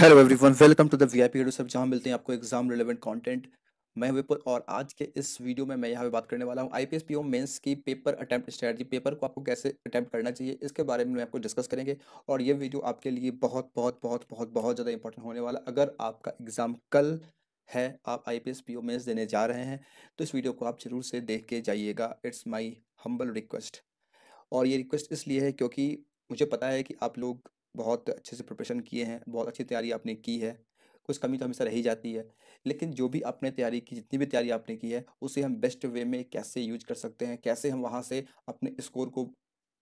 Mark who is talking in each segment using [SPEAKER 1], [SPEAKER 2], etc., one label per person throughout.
[SPEAKER 1] hello everyone welcome to the VIP आई सब जहां मिलते हैं आपको एग्जाम रिलेवेंट कंटेंट मैं विपुल और आज के इस वीडियो में मैं यहाँ पे बात करने वाला हूँ I P S P O mains की पेपर अटैम्प्ट स्ट्रैटी पेपर को आपको कैसे अटैम्प्ट करना चाहिए इसके बारे में आपको डिस्कस करेंगे और ये वीडियो आपके लिए बहुत बहुत बहुत बहुत बहुत ज़्यादा इंपॉर्टेंट होने वाला अगर आपका एग्ज़ाम कल है आप I P S P O mains देने जा रहे हैं तो इस वीडियो को आप जरूर से देख के जाइएगा इट्स माई हम्बल रिक्वेस्ट और ये रिक्वेस्ट इसलिए है क्योंकि मुझे पता है कि आप लोग बहुत अच्छे से प्रिपरेशन किए हैं बहुत अच्छी तैयारी आपने की है कुछ कमी तो हमेशा रह ही जाती है लेकिन जो भी आपने तैयारी की जितनी भी तैयारी आपने की है उसे हम बेस्ट वे में कैसे यूज कर सकते हैं कैसे हम वहाँ से अपने स्कोर को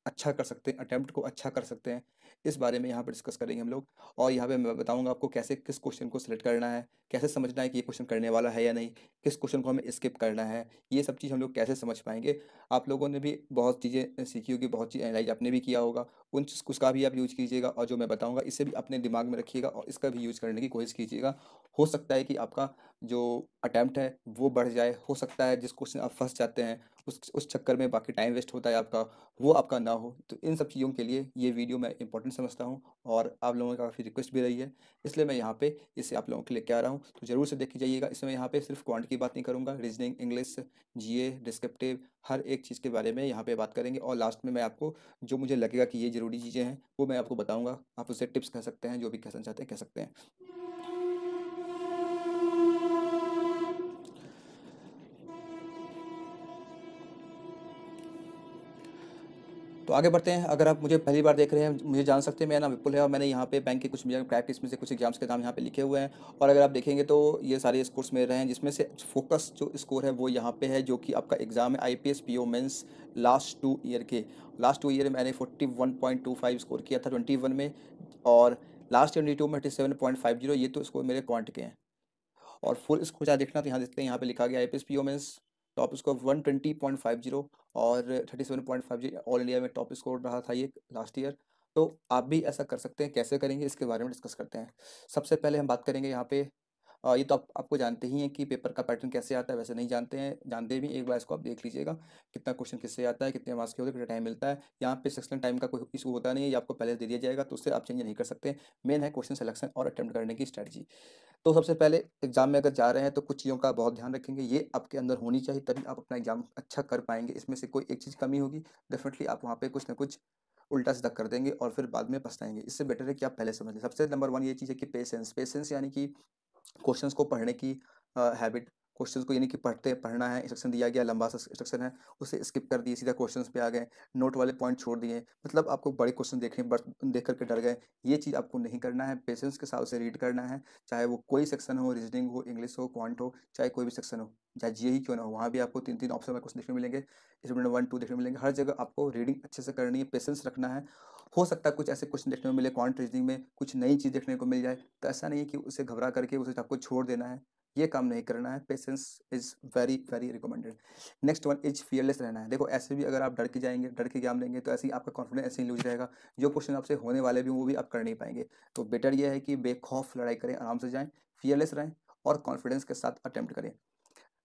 [SPEAKER 1] अच्छा कर सकते हैं अटैम्प्ट को अच्छा कर सकते हैं इस बारे में यहाँ पर डिस्कस करेंगे हम लोग और यहाँ पे मैं बताऊँगा आपको कैसे किस क्वेश्चन को सिलेक्ट करना है कैसे समझना है कि ये क्वेश्चन करने वाला है या नहीं किस क्वेश्चन को हमें स्किप करना है ये सब चीज़ हम लोग कैसे समझ पाएंगे आप लोगों ने भी बहुत चीज़ें सीखी होगी बहुत चीज़ एनालाइज आपने भी किया होगा उन उसका भी आप यूज कीजिएगा और जो मैं बताऊँगा इसे भी अपने दिमाग में रखिएगा और इसका भी यूज करने की कोशिश कीजिएगा हो सकता है कि आपका जो अटैम्प्ट है वो बढ़ जाए हो सकता है जिस क्वेश्चन आप फंस जाते हैं उस उस चक्कर में बाकी टाइम वेस्ट होता है आपका वो आपका ना हो तो इन सब चीज़ों के लिए ये वीडियो मैं इंपॉर्टेंट समझता हूँ और आप लोगों का काफ़ी रिक्वेस्ट भी रही है इसलिए मैं यहाँ पे इसे आप लोगों के लिए क्या रहा हूँ हूँ तो जरूर से देखी जाइएगा इसमें यहाँ पे सिर्फ क्वांट की बात नहीं करूँगा रीजनिंग इंग्लिश जीए डिस्क्रिप्टिव हर एक चीज़ के बारे में यहाँ पे बात करेंगे और लास्ट में मैं आपको जो मुझे लगेगा कि ये ज़रूरी चीज़ें हैं वो मैं आपको बताऊँगा आप उसे टिप्स कह सकते हैं जो भी कहना चाहते हैं कह सकते हैं तो आगे बढ़ते हैं अगर आप मुझे पहली बार देख रहे हैं मुझे जान सकते हैं मेरा नाम विपुल है और मैंने यहाँ पे बैंक के कुछ प्रैक्टिस में से कुछ एग्जाम्स के नाम यहाँ पे लिखे हुए हैं और अगर आप देखेंगे तो ये सारे स्कोर्स मेरे रहे हैं जिसमें से फोकस जो स्कोर है वो यहाँ पे है जो कि आपका एग्ज़ाम है I P S P O mains last two year के लास्ट टू ईयर मैंने forty one point two five score किया था ट्वेंटी वन में और लास्ट ट्वेंटी टू में thirty seven point five zero ये तो स्कोर मेरे क्वांट के हैं और फुल स्कोर चाहे देखना तो यहाँ देखते हैं यहाँ पे लिखा गया I P S P O mains top score zero और thirty seven point five zero all India में टॉप स्कोर रहा था ये लास्ट ईयर तो आप भी ऐसा कर सकते हैं कैसे करेंगे इसके बारे में डिस्कस करते हैं सबसे पहले हम बात करेंगे यहाँ पे ये तो आप आपको जानते ही हैं कि पेपर का पैटर्न कैसे आता है वैसे नहीं जानते हैं जानते भी एक बार इसको आप देख लीजिएगा कितना क्वेश्चन किससे आता है कितने मार्क्स के होते कितना टाइम मिलता है यहाँ पे सेक्शन टाइम का कोई इशू होता नहीं है ये आपको पहले दे दिया जाएगा तो उससे आप चेंज नहीं कर सकते मेन है क्वेश्चन सिलेक्शन और अटैम्प्ट करने की स्ट्रैटेजी तो सबसे पहले एग्जाम में अगर जा रहे हैं तो कुछ चीज़ों का बहुत ध्यान रखेंगे ये आपके अंदर होनी चाहिए तभी आप अपना एग्जाम अच्छा कर पाएंगे इसमें से कोई एक चीज़ कमी होगी डेफिनेटली आप वहाँ पर कुछ ना कुछ उल्टा सीधा कर देंगे और फिर बाद में पछताएंगे इससे बेटर है कि आप पहले समझ लें सबसे नंबर वन ये चीज़ है कि पेशेंस पेशेंस यानी कि क्वेश्चंस को पढ़ने की हैबिट क्वेश्चन को यानी कि पढ़ते पढ़ना है इंस्ट्रक्शन दिया गया लंबा सा इंस्ट्रक्शन है उसे स्किप कर दिए सीधा क्वेश्चन पे आ गए नोट वाले पॉइंट छोड़ दिए मतलब आपको बड़े क्वेश्चन देखने देख करके डर गए ये चीज़ आपको नहीं करना है पेशेंस के साथ उसे रीड करना है चाहे वो कोई सेक्शन हो रीजनिंग हो इंग्लिश हो क्वांट हो चाहे कोई भी सेक्शन हो चाहे जी ही क्यों ना हो वहाँ भी आपको तीन तीन ऑप्शन में क्वेश्चन देखने मिलेंगे स्टूडेंट वन टू देखने मिलेंगे हर जगह आपको रीडिंग अच्छे से करनी है पेशेंस रखना है हो सकता है कुछ ऐसे क्वेश्चन देखने को मिले क्वांट रीजनिंग में कुछ नई चीज़ देखने को मिल जाए तो ऐसा नहीं है कि उसे घबरा करके उसे आपको छोड़ देना है ये काम नहीं करना है patience is very very recommended next one is fearless रहना है देखो ऐसे भी अगर आप डर के जाएंगे डर के ज्ञान लेंगे तो ऐसे ही आपका कॉन्फिडेंस ऐसे ही लूज रहेगा जो क्वेश्चन आपसे होने वाले भी वो भी आप कर नहीं पाएंगे तो बेटर ये है कि बेखौफ लड़ाई करें आराम से जाएँ फियरलेस रहें और कॉन्फिडेंस के साथ अटैम्प्ट करें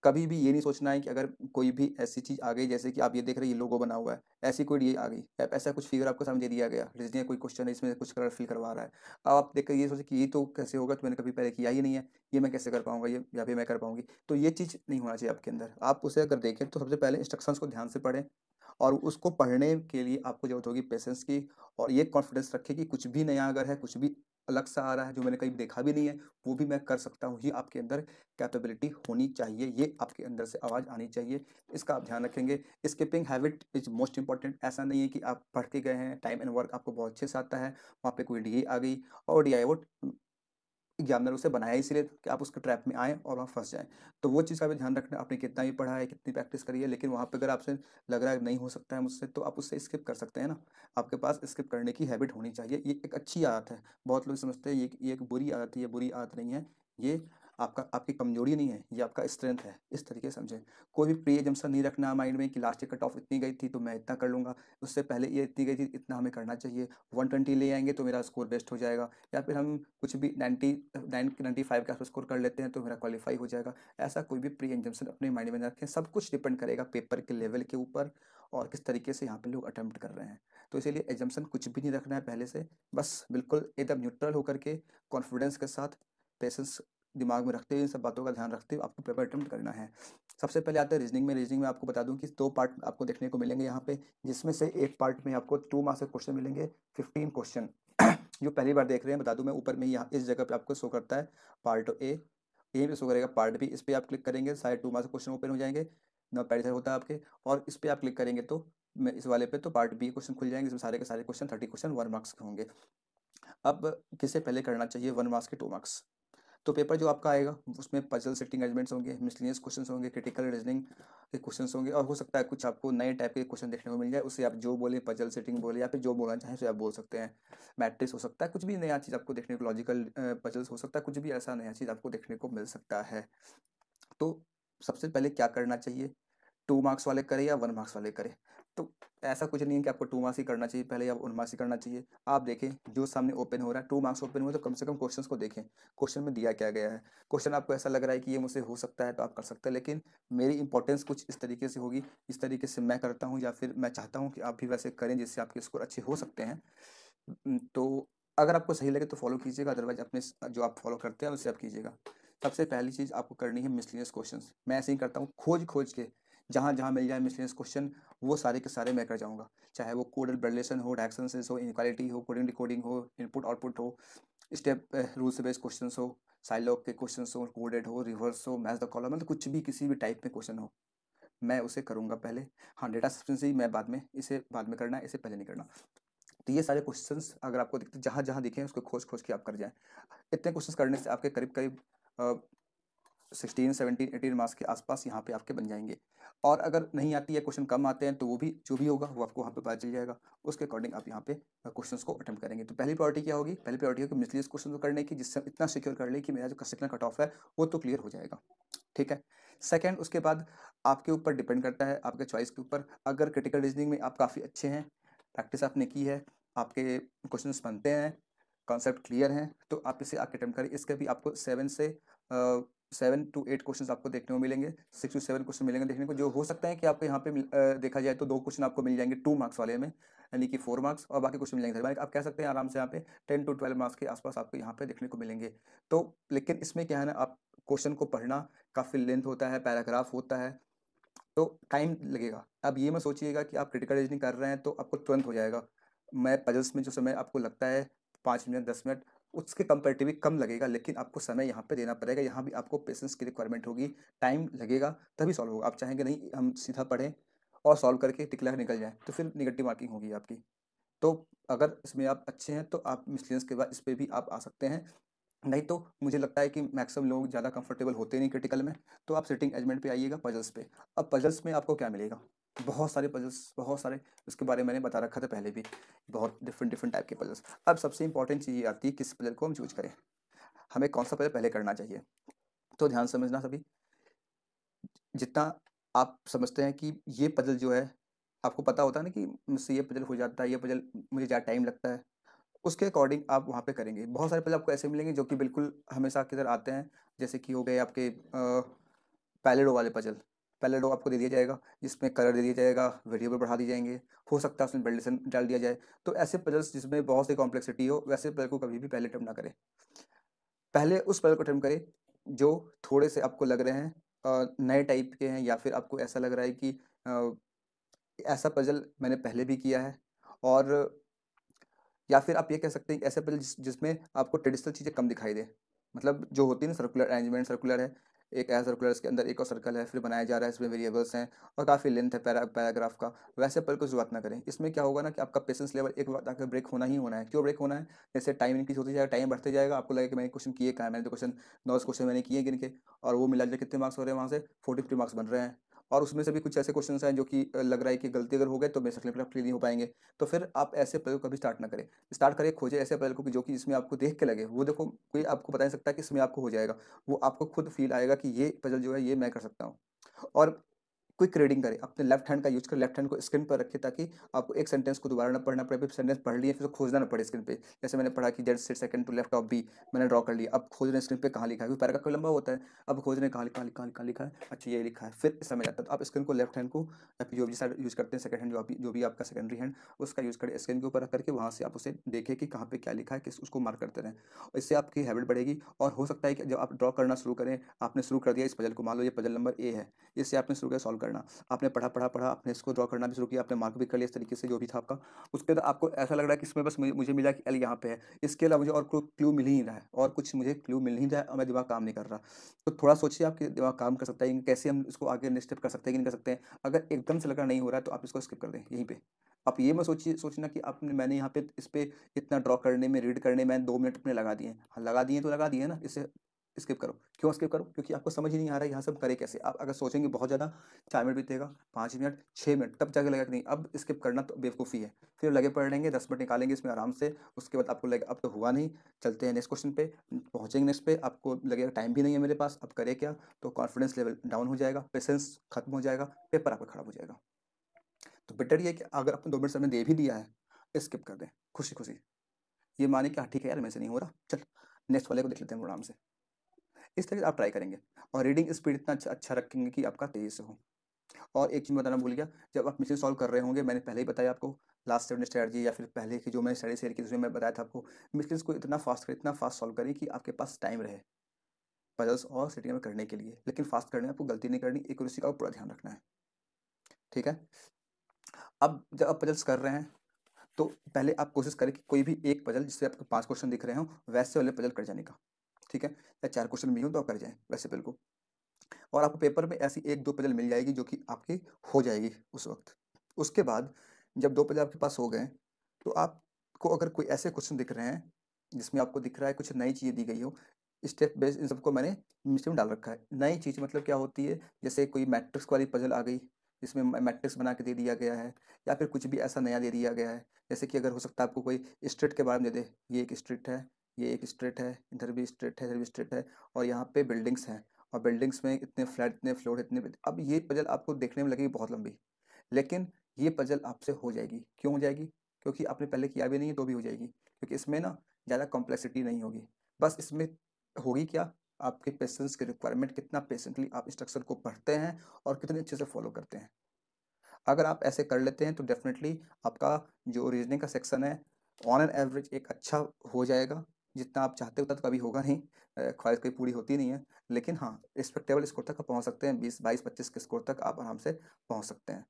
[SPEAKER 1] कभी भी ये नहीं सोचना है कि अगर कोई भी ऐसी चीज़ आ गई जैसे कि आप ये देख रहे हैं ये लोगो बना हुआ है ऐसी कोई ये आ गई ऐसा कुछ फिगर आपको समझे दिया गया जिसने कोई क्वेश्चन है इसमें कुछ कलर फिल करवा रहा है अब आप देख कर ये सोचे कि ये तो कैसे होगा तो मैंने कभी पहले किया ही नहीं है ये मैं कैसे कर पाऊंगा ये या फिर मैं कर पाऊंगी तो ये चीज़ नहीं होना चाहिए आपके अंदर आप उसे अगर देखें तो सबसे पहले इंस्ट्रक्शन को ध्यान से पढ़ें और उसको पढ़ने के लिए आपको जरूरत होगी पेशेंस की और ये कॉन्फिडेंस रखें कि कुछ भी नया अगर है कुछ भी अलग सा आ रहा है जो मैंने कहीं देखा भी नहीं है वो भी मैं कर सकता हूँ ये आपके अंदर कैपेबिलिटी होनी चाहिए ये आपके अंदर से आवाज़ आनी चाहिए इसका आप ध्यान रखेंगे skipping habit is most important ऐसा नहीं है कि आप पढ़ के गए हैं टाइम एंड वर्क आपको बहुत अच्छे से आता है वहाँ पर कोई डी आ गई और डी आई एग्जामिनर उसे बनाया इसलिए कि आप उसके ट्रैप में आएँ और वहाँ फंस जाएँ तो वो चीज़ का भी ध्यान रखना आपने कितना भी पढ़ा है कितनी प्रैक्टिस करी है लेकिन वहाँ पर अगर आपसे लग रहा है नहीं हो सकता है मुझसे तो आप उससे स्किप कर सकते हैं ना आपके पास स्किप करने की हैबिट होनी चाहिए ये एक अच्छी आदत है बहुत लोग समझते हैं ये एक बुरी आदत है ये बुरी आदत नहीं है ये आपका आपकी कमजोरी नहीं है ये आपका स्ट्रेंथ है इस तरीके से समझें कोई भी प्रिय एजम्सन नहीं रखना माइंड में कि लास्ट ईयर कट ऑफ इतनी गई थी तो मैं इतना कर लूँगा उससे पहले ये इतनी गई थी इतना हमें करना चाहिए वन ट्वेंटी ले आएंगे तो मेरा स्कोर बेस्ट हो जाएगा या फिर हम कुछ भी नाइन्टी नाइन नाइन्टी फाइव का स्कोर कर लेते हैं तो मेरा क्वालिफाई हो जाएगा ऐसा कोई भी प्री एजम्सन अपने माइंड में रखें सब कुछ डिपेंड करेगा पेपर के लेवल के ऊपर और किस तरीके से यहाँ पे लोग अटैम्प्ट कर रहे हैं तो इसीलिए एग्जम्सन कुछ भी नहीं रखना है पहले से बस बिल्कुल एकदम न्यूट्रल होकर के कॉन्फिडेंस के साथ पेशेंस दिमाग में रखते हुए इन सब बातों का ध्यान रखते हुए आपको पेपर अटैम्प्ट करना है सबसे पहले आता है रीजनिंग में रीजनिंग में आपको बता दूं कि दो पार्ट आपको देखने को मिलेंगे यहाँ पे जिसमें से एक पार्ट में आपको टू मार्क्स के क्वेश्चन मिलेंगे फिफ्टीन क्वेश्चन जो पहली बार देख रहे हैं बता दूं मैं ऊपर में यहाँ इस जगह पे आपको शो करता है पार्ट ए यहीं पे शो करेगा पार्ट बी इस पर आप क्लिक करेंगे सारे टू मार्क्स क्वेश्चन ओपन हो जाएंगे ना पैडिसर होता है आपके और इस पर आप क्लिक करेंगे तो मैं इस वाले पे तो पार्ट बी क्वेश्चन खुल जाएंगे इसमें सारे के सारे question thirty question one marks के होंगे अब किसे पहले करना चाहिए वन मार्क्स के टू मार्क्स तो पेपर जो आपका आएगा उसमें पजल सेटिंग एजमेंट्स होंगे मिसलिनियस क्वेश्चन होंगे क्रिटिकल रीजनिंग के क्वेश्चन होंगे और हो सकता है कुछ आपको नए टाइप के क्वेश्चन देखने को मिल जाए उससे आप जो बोले पजल सेटिंग बोले या फिर जो बोलना चाहें उसे आप बोल सकते हैं मैट्रिक्स हो सकता है कुछ भी नया चीज़ आपको देखने को लॉजिकल पजल्स हो सकता है कुछ भी ऐसा नया चीज़ आपको देखने को मिल सकता है तो सबसे पहले क्या करना चाहिए टू मार्क्स वाले करें या वन मार्क्स वाले करें तो ऐसा कुछ नहीं है कि आपको टू मार्क्स ही करना चाहिए पहले आप वन मार्क्स ही करना चाहिए आप देखें जो सामने ओपन हो रहा है टू मार्क्स ओपन हुए तो कम से कम क्वेश्चन को देखें क्वेश्चन में दिया क्या गया है क्वेश्चन आपको ऐसा लग रहा है कि ये मुझसे हो सकता है तो आप कर सकते हैं लेकिन मेरी इंपॉर्टेंस कुछ इस तरीके से होगी इस तरीके से मैं करता हूँ या फिर मैं चाहता हूँ कि आप भी वैसे करें जिससे आपके स्कोर अच्छे हो सकते हैं तो अगर आपको सही लगे तो फॉलो कीजिएगा अदरवाइज अपने जो आप फॉलो करते हैं उसे आप कीजिएगा सबसे पहली चीज़ आपको करनी है मिसलिनियस क्वेश्चंस मैं ऐसे ही करता हूँ खोज खोज के जहाँ जहाँ मिल जाए मिसलेनियस क्वेश्चन वो सारे के सारे मैं कर जाऊँगा चाहे वो कोडल ब्रेडलेसन हो डायक्सनसेस हो इनक्वालिटी हो कोडिंग रिकॉर्डिंग हो इनपुट आउटपुट हो स्टेप रूल से बेस्ड क्वेश्चन हो साइलॉग के क्वेश्चन हो कोडेड हो रिवर्स हो मैथ द कॉलम मतलब कुछ भी किसी भी टाइप में क्वेश्चन हो मैं उसे करूँगा पहले हाँ डेटा सब्सटेंसी मैं बाद में इसे बाद में करना है इसे पहले नहीं करना तो ये सारे क्वेश्चंस अगर आपको दिखते जहाँ जहाँ दिखें उसको खोज खोज के आप कर जाएं इतने क्वेश्चंस करने से आपके करीब करीब सिक्सटीन सेवनटीन एटीन मार्क्स के आसपास यहाँ पे आपके बन जाएंगे और अगर नहीं आती है क्वेश्चन कम आते हैं तो वो भी जो भी होगा वो आपको वहाँ पे पता चल जाएगा उसके अकॉर्डिंग आप यहाँ पे क्वेश्चन को अटैम्प्ट करेंगे तो पहली प्रायोरिटी क्या होगी पहली प्रायोरिटी होगी मिसलियस क्वेश्चन को करने की जिससे इतना सिक्योर कर ले कि मेरा जो सेक्शन कट ऑफ है वो तो क्लियर हो जाएगा ठीक है सेकेंड उसके बाद आपके ऊपर डिपेंड करता है आपके चॉइस के ऊपर अगर क्रिटिकल रीजनिंग में आप काफ़ी अच्छे हैं प्रैक्टिस आपने की है आपके क्वेश्चन बनते हैं कॉन्सेप्ट क्लियर हैं तो आप इसे आपके अटैम्प्ट करें इसके भी आपको सेवन से सेवन टू एट क्वेश्चन आपको देखने को मिलेंगे सिक्स टू सेवन क्वेश्चन मिलेंगे देखने को जो हो सकता है कि आपको यहाँ पे देखा जाए तो दो क्वेश्चन आपको मिल जाएंगे टू मार्क्स वाले में यानी कि फोर मार्क्स और बाकी क्वेश्चन मिलेंगे आप कह सकते हैं आराम से यहाँ पे टेन टू ट्वेल्व मार्क्स के आसपास आपको यहाँ पे देखने को मिलेंगे तो लेकिन इसमें क्या है ना आप क्वेश्चन को पढ़ना काफ़ी लेंथ होता है पैराग्राफ होता है तो टाइम लगेगा अब ये मैं सोचिएगा कि आप क्रिटिकल रीजनिंग कर रहे हैं तो आपको तुरंत हो जाएगा मैं पजल्स में जो समय आपको लगता है पाँच मिनट दस मिनट उसके कंपेरेटिवली कम लगेगा लेकिन आपको समय यहाँ पे देना पड़ेगा यहाँ भी आपको पेशेंस की रिक्वायरमेंट होगी टाइम लगेगा तभी सॉल्व होगा आप चाहेंगे नहीं हम सीधा पढ़ें और सॉल्व करके टिकला निकल जाए तो फिर निगेटिव मार्किंग होगी आपकी तो अगर इसमें आप अच्छे हैं तो आप मिसलियंस के बाद इस पर भी आप आ सकते हैं नहीं तो मुझे लगता है कि मैक्सिमम लोग ज़्यादा कंफर्टेबल होते नहीं क्रिटिकल में तो आप सिटिंग एजमेंट पे आइएगा पजल्स पे अब पजल्स में आपको क्या मिलेगा बहुत सारे पजल्स बहुत सारे उसके बारे में मैंने बता रखा था पहले भी बहुत डिफरेंट डिफरेंट टाइप के पजल्स अब सबसे इंपॉर्टेंट चीज़ ये आती है किस पजल को हम चूज करें हमें कौन सा पजल पहले करना चाहिए तो ध्यान समझना सभी जितना आप समझते हैं कि ये पजल जो है आपको पता होता है ना कि मुझसे ये पजल हो जाता है ये पजल मुझे ज़्यादा टाइम लगता है उसके अकॉर्डिंग आप वहाँ पे करेंगे बहुत सारे पजल आपको ऐसे मिलेंगे जो कि बिल्कुल हमेशा किधर आते हैं जैसे कि हो गए आपके पैलेडो वाले पजल पहले लोग आपको दे दिया जाएगा जिसमें कलर दे दिया जाएगा वेरिएबल बढ़ा दिए जाएंगे हो सकता है उसमें बेल्डिसन डाल दिया जाए तो ऐसे पजल्स जिसमें बहुत सी कॉम्प्लेक्सिटी हो वैसे पजल को कभी भी पहले अटैम्प्ट ना करें पहले उस पजल को अटैम्प्ट करें जो थोड़े से आपको लग रहे हैं नए टाइप के हैं या फिर आपको ऐसा लग रहा है कि ऐसा पजल मैंने पहले भी किया है और या फिर आप ये कह सकते हैं कि ऐसे पजल जिसमें आपको ट्रेडिशनल चीज़ें कम दिखाई दे मतलब जो होती है ना सर्कुलर अरेंजमेंट सर्कुलर है एक एज सर्कुलर इसके अंदर एक और सर्कल है फिर बनाया जा रहा है इसमें वेरिएबल्स हैं और काफ़ी लेंथ है पैरा पैराग्राफ का वैसे पल को शुरुआत ना करें इसमें क्या होगा ना कि आपका पेशेंस लेवल एक वक्त आकर ब्रेक होना ही होना है क्यों ब्रेक होना है जैसे टाइम इंक्रीज होती जाएगा टाइम बढ़ते जाएगा आपको लगेगा कि मैंने क्वेश्चन किए कहा मैंने तो क्वेश्चन नौ क्वेश्चन मैंने किए गिन के और वो मिला जाए कितने मार्क्स हो रहे हैं वहाँ से फोर्टी फिफ्टी मार्क्स बन रहे हैं और उसमें से भी कुछ ऐसे क्वेश्चन हैं जो कि लग रहा है कि गलती अगर हो गए तो मेरे सकल क्लास फ्री नहीं हो पाएंगे तो फिर आप ऐसे को कभी स्टार्ट ना करें स्टार्ट करें खोजें ऐसे प्रयोग को जो कि इसमें आपको देख के लगे वो देखो कोई आपको बता नहीं सकता कि इसमें आपको हो जाएगा वो आपको खुद फील आएगा कि ये पजल जो है ये मैं कर सकता हूँ और क्विक रीडिंग करें अपने लेफ्ट हैंड का यूज करें लेफ्ट हैंड को स्क्रीन पर रखें ताकि आपको एक सेंटेंस को दोबारा ना पढ़ना पड़े फिर सेंटेंस पढ़ लिए फिर खोजना ना पड़े स्क्रीन पे जैसे मैंने पढ़ा कि Z second to left of B मैंने ड्रॉ कर लिया अब खोज रहे स्क्रीन पर कहाँ लिखा है क्योंकि पैरा का लंबा होता है अब खोज रहे कहाँ लिखा लिखा लिखा लिखा है अच्छा ये लिखा है फिर समझ आता है तो आप स्क्रीन को लेफ्ट हैंड को जो भी साइड यूज़ करते हैं सेकंड हैंड जो भी जो भी आपका सेकेंडरी हैंड उसका यूज़ करें स्क्रीन के ऊपर रख करके वहाँ से आप उसे देखें कि कहाँ पर क्या लिखा है किस उसको मार्क करते रहें इससे आपकी हैबिट बढ़ेगी और हो सकता है कि जब आप ड्रॉ करना शुरू करें आपने शुरू कर दिया इस पजल को मान लो ये पजल नंबर ए है इससे आपने शुरू किया सॉल्व कर करना आपने पढ़ा पढ़ा पढ़ा आपने इसको ड्रॉ करना भी शुरू किया आपने मार्क भी कर लिया इस तरीके से जो भी था आपका उसके बाद आपको ऐसा लग रहा है कि इसमें बस मुझे मिला कि एल यहाँ पे है इसके अलावा मुझे और कोई क्लू मिल ही नहीं रहा है और कुछ मुझे क्लू मिल नहीं रहा है और मैं दिमाग काम नहीं कर रहा तो थोड़ा सोचिए आपके दिमाग काम कर सकता है कैसे हम इसको आगे नेक्स्ट स्टेप कर सकते हैं कि नहीं कर सकते हैं अगर एकदम से लगा नहीं हो रहा है तो आप इसको स्किप कर दें यहीं पर आप ये मैं सोचिए सोचना कि आपने मैंने यहाँ पे इस पर इतना ड्रॉ करने में रीड करने में दो मिनट अपने लगा दिए हाँ लगा दिए तो लगा दिए ना इससे स्किप करो क्यों स्किप करो क्योंकि आपको समझ ही नहीं आ रहा है यहाँ सब करें कैसे आप अगर सोचेंगे बहुत ज़्यादा चार मिनट बीतेगा पाँच मिनट छः मिनट तब जाके लगेगा कि नहीं अब स्किप करना तो बेवकूफ़ी है फिर लगे पड़ रहेंगे दस मिनट निकालेंगे इसमें आराम से उसके बाद आपको लगेगा अब तो हुआ नहीं चलते हैं नेक्स्ट क्वेश्चन पे पहुँचेंगे नेक्स्ट पे आपको लगेगा टाइम भी नहीं है मेरे पास अब करें क्या तो कॉन्फिडेंस लेवल डाउन हो जाएगा पेशेंस खत्म हो जाएगा पेपर आपका खराब हो जाएगा तो बेटर ये कि अगर आपने दो मिनट समय दे भी दिया है स्किप कर दें खुशी खुशी ये माने कि हाँ ठीक है यार मैं से नहीं हो रहा चल नेक्स्ट वाले को देख लेते हैं आराम से इस तरह से आप ट्राई करेंगे और रीडिंग स्पीड इतना अच्छा, अच्छा रखेंगे कि आपका तेज़ी से हो और एक चीज़ बताना भूल गया जब आप मिशन सॉल्व कर रहे होंगे मैंने पहले ही बताया आपको लास्ट सेवन स्ट्रैटी या फिर पहले की जो मैंने स्टडी शेयर की उसमें मैं बताया था आपको मिशन को इतना फास्ट कर इतना फास्ट सॉल्व करें कि आपके पास टाइम रहे पजल्स और सिटिंग में करने के लिए लेकिन फास्ट करने में आपको गलती नहीं करनी एक्यूरेसी का पूरा ध्यान रखना है ठीक है अब जब आप पजल्स कर रहे हैं तो पहले आप कोशिश करें कि कोई भी एक पजल जिससे आपको पांच क्वेश्चन दिख रहे हो वैसे वाले पजल कर जाने का ठीक है या चार क्वेश्चन भी हो तो आप कर जाएँ वैसे बिल्कुल और आपको पेपर में ऐसी एक दो पजल मिल जाएगी जो कि आपकी हो जाएगी उस वक्त उसके बाद जब दो पजल आपके पास हो गए तो आपको अगर कोई ऐसे क्वेश्चन दिख रहे हैं जिसमें आपको दिख रहा है कुछ नई चीज़ें दी गई हो स्टेप बेस इन सबको मैंने नीचे में डाल रखा है नई चीज़ मतलब क्या होती है जैसे कोई मैट्रिक्स वाली पजल आ गई जिसमें मैट्रिक्स बना के दे दिया गया है या फिर कुछ भी ऐसा नया दे दिया गया है जैसे कि अगर हो सकता है आपको कोई स्ट्रेट के बारे में दे दे ये एक स्ट्रेट है ये एक स्ट्रेट है इधर भी स्ट्रेट है इधर भी स्ट्रेट है और यहाँ पे बिल्डिंग्स हैं और बिल्डिंग्स में इतने फ्लैट इतने फ्लोर इतने अब ये पजल आपको देखने में लगेगी बहुत लंबी लेकिन ये पजल आपसे हो जाएगी क्यों हो जाएगी क्योंकि आपने पहले किया भी नहीं है तो भी हो जाएगी क्योंकि इसमें ना ज़्यादा कॉम्प्लेक्सिटी नहीं होगी बस इसमें होगी क्या आपके पेशेंस के रिक्वायरमेंट कितना पेशेंटली आप स्ट्रक्चर को पढ़ते हैं और कितने अच्छे से फॉलो करते हैं अगर आप ऐसे कर लेते हैं तो डेफिनेटली आपका जो रीजनिंग का सेक्शन है ऑन एन एवरेज एक अच्छा हो जाएगा जितना आप चाहते हो उतना तो कभी होगा नहीं ख्वाहिश कभी पूरी होती नहीं है लेकिन हाँ रिस्पेक्टेबल स्कोर तक आप पहुँच सकते हैं बीस बाईस पच्चीस के स्कोर तक आप आराम से पहुँच सकते हैं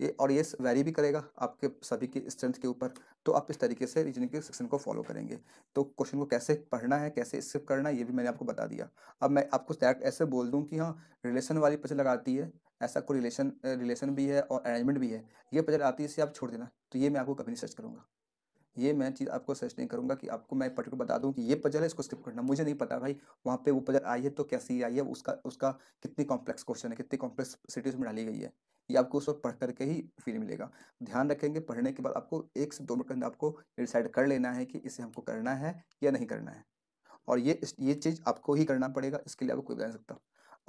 [SPEAKER 1] ये और ये वेरी भी करेगा आपके सभी की स्ट्रेंथ के ऊपर तो आप इस तरीके से रीजनिंग के सेक्शन को फॉलो करेंगे तो क्वेश्चन को कैसे पढ़ना है कैसे स्किप करना है ये भी मैंने आपको बता दिया अब मैं आपको डायरेक्ट ऐसे बोल दूँ कि हाँ रिलेशन वाली पजल लगाती है ऐसा कोई रिलेशन रिलेशन भी है और अरेंजमेंट भी है ये पजल आती है इसे आप छोड़ देना तो ये मैं आपको कभी नहीं सर्च करूँगा ये मैं चीज़ आपको सजेस्ट नहीं करूँगा कि आपको मैं पर्टिकुलर बता दूँ कि ये पजल है इसको स्किप करना मुझे नहीं पता भाई वहाँ पे वो पजल आई है तो कैसी आई है उसका उसका कितनी कॉम्प्लेक्स क्वेश्चन है कितनी कॉम्प्लेक्स सिटीज में डाली गई है ये आपको उस पर पढ़ करके ही फील मिलेगा ध्यान रखेंगे पढ़ने के बाद आपको एक से दो मिनट के अंदर आपको डिसाइड कर लेना है कि इसे हमको करना है या नहीं करना है और ये ये चीज़ आपको ही करना पड़ेगा इसके लिए आपको कोई बता सकता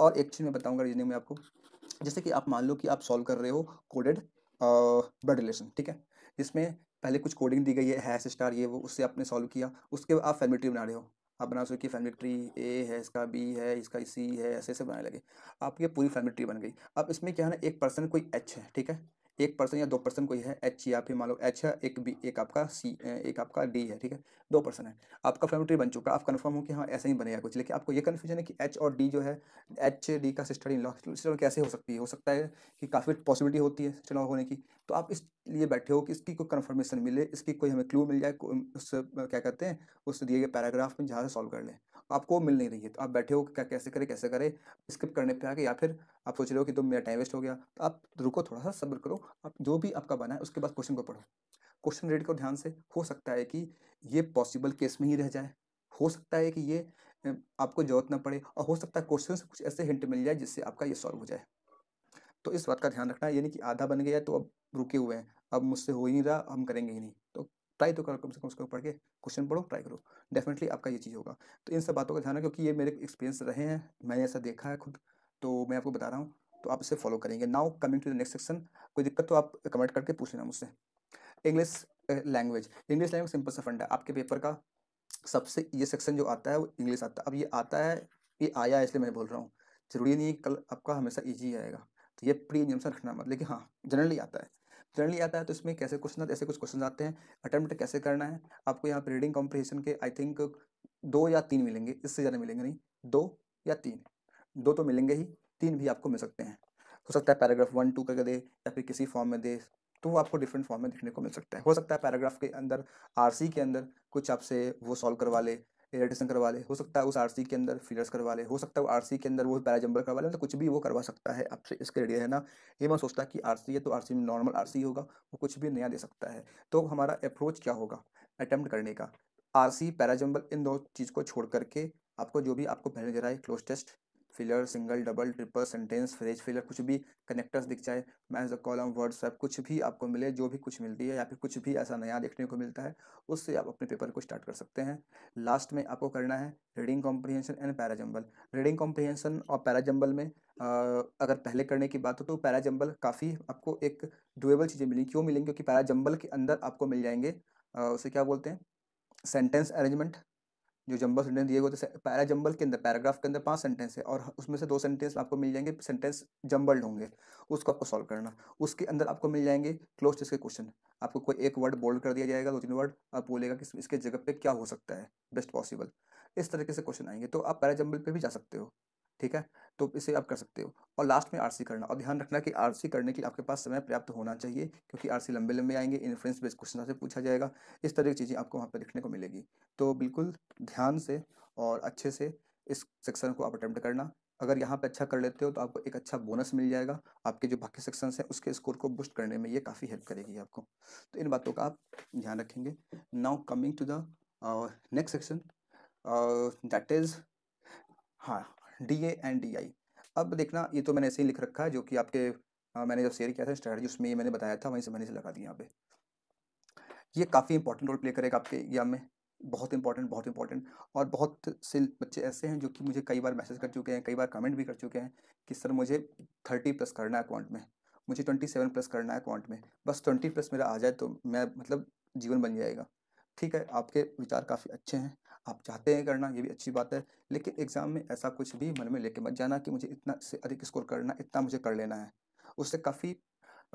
[SPEAKER 1] और एक चीज़ मैं बताऊँगा रीजनिंग में आपको जैसे कि आप मान लो कि आप सॉल्व कर रहे हो कोडेड ब्लड रिलेशन ठीक है इसमें पहले कुछ कोडिंग दी गई है हैश स्टार ये वो उससे आपने सॉल्व किया उसके बाद आप फैमिली ट्री बना रहे हो आप बना सो कि फैमिली ट्री ए है इसका बी है इसका सी है ऐसे ऐसे बनाने लगे आपकी पूरी फैमिली ट्री बन गई अब इसमें क्या है ना एक पर्सन कोई एच है ठीक है एक पर्सन या दो पर्सन कोई है एच या फिर मान लो एच है एक बी एक आपका सी एक आपका डी है ठीक है दो पर्सन है आपका फैमिली ट्री बन चुका आप कन्फर्म हो कि हाँ ऐसा ही बनेगा कुछ लेकिन आपको ये कन्फ्यूजन है कि एच और डी जो है एच डी का सिस्टर इन लॉ सिस्टर कैसे हो सकती है हो सकता है कि काफ़ी पॉसिबिलिटी होती है सिस्टर लॉ होने की तो आप इस लिए बैठे हो कि इसकी कोई कन्फर्मेशन मिले इसकी कोई हमें क्लू मिल जाए उस क्या कहते हैं उस दिए गए पैराग्राफ में जहाँ से सॉल्व कर लें आपको मिल नहीं रही है तो आप बैठे हो क्या कैसे करें कैसे करें स्किप करने पे आके या फिर आप सोच रहे हो कि तो मेरा टाइम वेस्ट हो गया तो आप रुको थोड़ा सा सब्र करो आप जो भी आपका बना है उसके बाद क्वेश्चन को पढ़ो क्वेश्चन रेड करो ध्यान से हो सकता है कि ये पॉसिबल केस में ही रह जाए हो सकता है कि ये आपको जरूरत ना पड़े और हो सकता है क्वेश्चन से कुछ ऐसे हिंट मिल जाए जिससे आपका ये सॉल्व हो जाए तो इस बात का ध्यान रखना यानी कि आधा बन गया तो अब रुके हुए हैं अब मुझसे हो ही नहीं रहा हम करेंगे ही नहीं तो ट्राई तो करो कम से कम उसके ऊपर के क्वेश्चन पढ़ो ट्राई करो डेफिनेटली आपका ये चीज़ होगा तो इन सब बातों का ध्यान है क्योंकि ये मेरे एक्सपीरियंस रहे हैं मैंने ऐसा देखा है खुद तो मैं आपको बता रहा हूँ तो आप इसे फॉलो करेंगे now coming to the next section कोई दिक्कत तो आप कमेंट करके पूछ लेना मुझसे English language English language simple सा फंड है आपके पेपर का सबसे ये सेक्शन जो आता है वो इंग्लिश आता है अब ये आता है ये आया है इसलिए मैं बोल रहा हूँ जरूरी नहीं कल आपका हमेशा ईजी आएगा तो ये प्री नियम से रखना मत लेकिन हाँ जनरली आता है जनरली आता है तो इसमें कैसे क्वेश्चन आते ऐसे कुछ क्वेश्चन आते हैं अटैम्प्ट कैसे करना है आपको यहाँ पर रीडिंग कॉम्प्रिहेशन के आई थिंक दो या तीन मिलेंगे इससे ज़्यादा मिलेंगे नहीं दो या तीन दो तो मिलेंगे ही तीन भी आपको मिल सकते हैं हो सकता है पैराग्राफ वन टू करके दे या फिर किसी फॉर्म में दे तो वो आपको डिफरेंट फॉर्म में देखने को मिल सकता है हो सकता है पैराग्राफ के अंदर आरसी के अंदर कुछ आपसे वो सॉल्व करवा ले एडिटेशन करवा ले हो सकता है उस आरसी के अंदर फिलर्स करवा ले हो सकता है वो आरसी के अंदर वो पैराजम्बर करवा ले मतलब कुछ भी वो करवा सकता है आपसे इसके रेडियो है ना ये मैं सोचता कि आरसी है तो आरसी में नॉर्मल आरसी होगा वो कुछ भी नया दे सकता है तो हमारा अप्रोच क्या होगा अटैम्प्ट करने का आर सी इन दो चीज़ को छोड़ करके आपको जो भी आपको पहले दे रहा है cloze test filler single double triple sentence phrase filler कुछ भी कनेक्टर्स दिख जाए मैं कॉलम वर्ड्स ऐप कुछ भी आपको मिले जो भी कुछ मिलती है या फिर कुछ भी ऐसा नया देखने को मिलता है उससे आप अपने पेपर को स्टार्ट कर सकते हैं लास्ट में आपको करना है reading comprehension and parajumble reading comprehension और पैराजम्बल में आ, अगर पहले करने की बात हो तो पैराजम्बल काफ़ी आपको एक डुएबल चीज़ें मिलेंगी क्यों मिलेंगी क्योंकि पैराजम्बल के अंदर आपको मिल जाएंगे उसे क्या बोलते हैं सेंटेंस अरेंजमेंट जो जंबल सेंटेंस दिए गए तो पैरा जंबल के अंदर पैराग्राफ के अंदर पांच सेंटेंस है और उसमें से दो सेंटेंस आपको मिल जाएंगे सेंटेंस जंबल्ड होंगे उसको आपको सॉल्व करना उसके अंदर आपको मिल जाएंगे क्लोज इसके के क्वेश्चन आपको कोई एक वर्ड बोल्ड कर दिया जाएगा दो तीन वर्ड आप बोलेगा कि इसके जगह पे क्या हो सकता है बेस्ट पॉसिबल इस तरीके से क्वेश्चन आएंगे तो आप पैरा जंबल पर भी जा सकते हो ठीक है तो इसे आप कर सकते हो और लास्ट में आरसी करना और ध्यान रखना कि आरसी करने के लिए आपके पास समय पर्याप्त होना चाहिए क्योंकि आरसी लंबे लंबे आएंगे इन्फ्रेंस बेस्ड क्वेश्चन से पूछा जाएगा इस तरह की चीज़ें आपको वहाँ पर लिखने को मिलेगी तो बिल्कुल ध्यान से और अच्छे से इस सेक्शन को आप अटैम्प्ट करना अगर यहाँ पे अच्छा कर लेते हो तो आपको एक अच्छा बोनस मिल जाएगा आपके जो बाकी सेक्शन हैं उसके स्कोर को बूस्ट करने में ये काफ़ी हेल्प करेगी आपको तो इन बातों का आप ध्यान रखेंगे now coming to the next section that is हाँ D A and D I अब देखना ये तो मैंने ऐसे ही लिख रखा है जो कि आपके आ, मैंने जब शेयर किया था स्ट्रैटेजी उसमें ये मैंने बताया था वहीं से मैंने इसे लगा दिया यहाँ पे ये काफ़ी इंपॉर्टेंट रोल प्ले करेगा आपके एग्जाम में बहुत इंपॉर्टेंट बहुत इंपॉर्टेंट और बहुत से बच्चे ऐसे हैं जो कि मुझे कई बार मैसेज कर चुके हैं कई बार कमेंट भी कर चुके हैं कि सर मुझे थर्टी प्लस करना है अकाउंट में मुझे ट्वेंटी सेवन प्लस करना है अकाउंट में बस ट्वेंटी प्लस मेरा आ जाए तो मैं मतलब जीवन बन जाएगा ठीक है आपके विचार काफ़ी अच्छे हैं आप चाहते हैं करना ये भी अच्छी बात है लेकिन एग्ज़ाम में ऐसा कुछ भी मन में लेके मत जाना कि मुझे इतना से अधिक स्कोर करना इतना मुझे कर लेना है उससे काफ़ी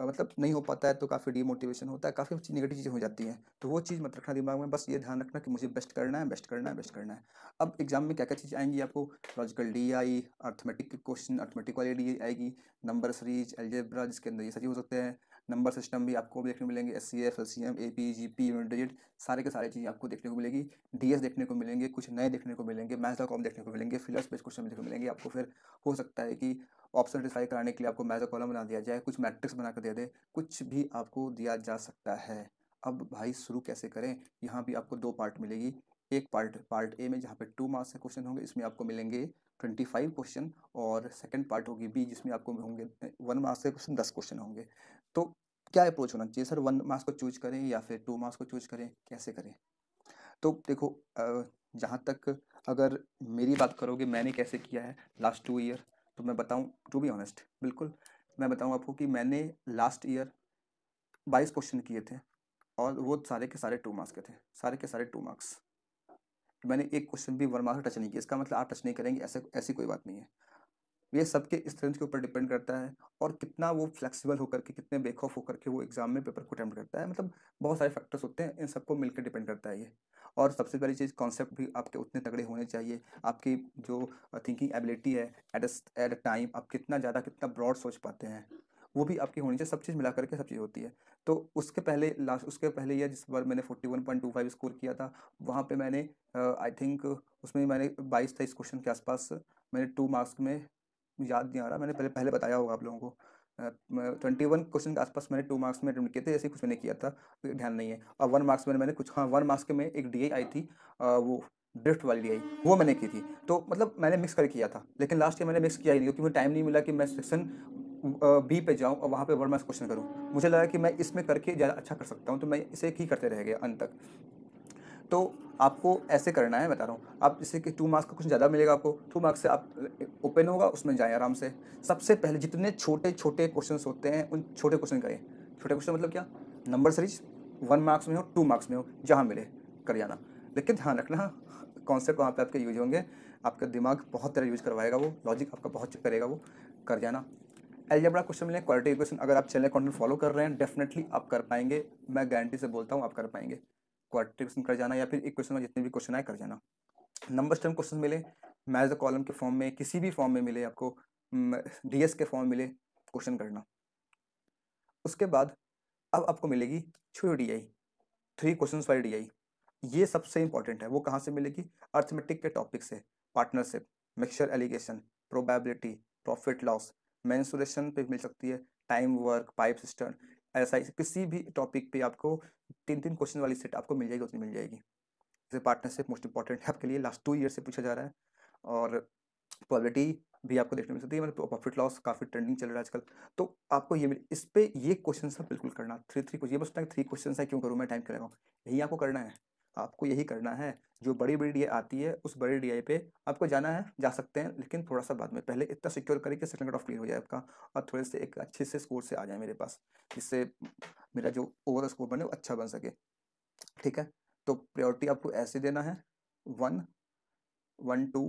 [SPEAKER 1] मतलब नहीं हो पाता है तो काफ़ी डीमोटिवेशन होता है काफ़ी नेगेटिव चीज़ें हो जाती हैं तो वो चीज़ मत रखना दिमाग में बस ये ध्यान रखना कि मुझे बेस्ट करना है बेस्ट करना है बेस्ट करना है अब एग्जाम में क्या क्या चीज़ें आएंगी आपको logical D I arithmetic question arithmetic वाली डी आएगी नंबर सीरीज एल्जेब्रा जिसके अंदर ये सारी हो सकते हैं नंबर सिस्टम भी आपको देखने को मिलेंगे S C F S C M A P G P unit digit सारे के सारे चीज़ें आपको देखने को मिलेगी डी एस देखने को मिलेंगे कुछ नए देखने को मिलेंगे मैथ डॉट कॉम देखने को मिलेंगे फिलर्स बेस्ट क्वेश्चन देखने को मिलेंगे आपको फिर हो सकता है कि ऑप्शन डिसाइड कराने के लिए आपको मैथ कॉलम बना दिया जाए कुछ मैट्रिक्स बना कर दे दे कुछ भी आपको दिया जा सकता है अब भाई शुरू कैसे करें यहाँ भी आपको दो पार्ट मिलेगी एक पार्ट पार्ट ए में जहाँ पे टू मार्क्स के क्वेश्चन होंगे इसमें आपको मिलेंगे ट्वेंटी फाइव क्वेश्चन और सेकंड पार्ट होगी बी जिसमें आपको होंगे वन मार्क्स के क्वेश्चन दस क्वेश्चन होंगे तो क्या अप्रोच होना चाहिए सर वन मार्क्स को चूज करें या फिर टू मार्क्स को चूज करें कैसे करें तो देखो जहाँ तक अगर मेरी बात करोगे मैंने कैसे किया है लास्ट टू ईयर तो मैं बताऊँ टू बी ऑनेस्ट बिल्कुल मैं बताऊँ आपको कि मैंने लास्ट ईयर बाईस क्वेश्चन किए थे और वो सारे के सारे टू मार्क्स के थे सारे के सारे टू मार्क्स मैंने एक क्वेश्चन भी वन मार्क्स टच नहीं किया इसका मतलब आप टच नहीं करेंगे ऐसे ऐसी कोई बात नहीं है ये सबके स्ट्रेंथ के ऊपर डिपेंड करता है और कितना वो फ्लेक्सिबल होकर के कितने बेक ऑफ होकर के वो एग्जाम में पेपर को अटैम्प्ट करता है मतलब बहुत सारे फैक्टर्स होते हैं इन सबको मिलकर डिपेंड करता है ये और सबसे पहली चीज़ कॉन्सेप्ट भी आपके उतने तगड़े होने चाहिए आपकी जो थिंकिंग एबिलिटी है एट एट अ टाइम आप कितना ज़्यादा कितना ब्रॉड सोच पाते हैं वो भी आपकी होनी चाहिए सब चीज़ मिला करके सब चीज़ होती है तो उसके पहले लास्ट उसके पहले यह जिस बार मैंने forty one point two five score किया था वहाँ पे मैंने आई थिंक उसमें मैंने बाईस तेईस क्वेश्चन के आसपास मैंने टू मार्क्स में याद नहीं आ रहा मैंने पहले पहले बताया होगा आप लोगों को ट्वेंटी वन क्वेश्चन के आसपास मैंने टू मार्क्स में अटेम्प्ट किए थे ऐसे कुछ मैंने किया था तो ध्यान नहीं है और वन मार्क्स में मैंने कुछ हाँ वन मार्क्स के में एक डी आई थी आ, वो ड्रिफ्ट वाली डी आई वो मैंने की थी तो मतलब मैंने मिक्स कर किया था लेकिन लास्ट ईयर मैंने मिक्स किया ही नहीं क्योंकि मुझे टाइम नहीं मिला कि मैं सेक्शन बी पे जाऊँ और वहाँ पर वन मार्क्स क्वेश्चन करूँ मुझे लगा कि मैं इसमें करके ज़्यादा अच्छा कर सकता हूँ तो मैं इसे ही करते रह गया अंत तक तो आपको ऐसे करना है बता रहा हूँ आप जैसे कि टू मार्क्स का कुछ ज़्यादा मिलेगा आपको टू मार्क्स से आप ओपन होगा उसमें जाएँ आराम से सबसे पहले जितने छोटे छोटे क्वेश्चन होते हैं उन छोटे क्वेश्चन करें छोटे क्वेश्चन मतलब क्या नंबर सीरीज वन मार्क्स में हो टू मार्क्स में हो जहाँ मिले कर जाना लेकिन ध्यान रखना कॉन्सेप्ट वहाँ पर आपके यूज होंगे आपका दिमाग बहुत तरह यूज करवाएगा वो लॉजिक आपका बहुत चेक करेगा वो कर जाना एलजेब्रा क्वेश्चन मिले क्वालिटी क्वेश्चन अगर आप चैनल कॉन्टेंट फॉलो कर रहे हैं डेफिनेटली आप कर पाएंगे मैं गारंटी से बोलता हूँ आप कर पाएंगे क्वाड्रेटिक्स में कर जाना या फिर एक क्वेश्चन में जितने भी क्वेश्चन आए कर जाना नंबर टर्म क्वेश्चन मिले मैथ द कॉलम के फॉर्म में किसी भी फॉर्म में मिले आपको डी के फॉर्म मिले क्वेश्चन करना उसके बाद अब आपको मिलेगी छोटी डी आई थ्री क्वेश्चन वाली डी आई ये सबसे इंपॉर्टेंट है वो कहाँ से मिलेगी अर्थमेटिक के टॉपिक से partnership mixture alligation probability profit loss mensuration पे मिल सकती है टाइम वर्क पाइप सिस्टम ऐसा ही किसी भी टॉपिक पे आपको तीन तीन क्वेश्चन वाली सेट आपको मिल जाएगी उतनी मिल जाएगी जैसे पार्टनरशिप मोस्ट इंपॉर्टेंट है आपके लिए लास्ट टू ईयर से पूछा जा रहा है और पॉलिटी भी आपको देखने मिल सकती है मतलब प्रॉफिट लॉस काफ़ी ट्रेंडिंग चल रहा है आजकल तो आपको ये इस पर ये क्वेश्चन सब बिल्कुल करना थ्री थ्री क्वेश्चन ये बस थ्री क्वेश्चन है क्यों करूँ मैं टाइम क्या हूँ यही आपको करना है आपको यही करना है जो बड़ी बड़ी डी आती है उस बड़ी डी पे आपको जाना है जा सकते हैं लेकिन थोड़ा सा बाद में पहले इतना सिक्योर करें कि सेकंड ऑफ क्लियर हो जाए आपका और थोड़े से एक अच्छे से स्कोर से आ जाए मेरे पास जिससे मेरा जो ओवर स्कोर बने वो अच्छा बन सके ठीक है तो प्रायोरिटी आपको ऐसे देना है वन वन टू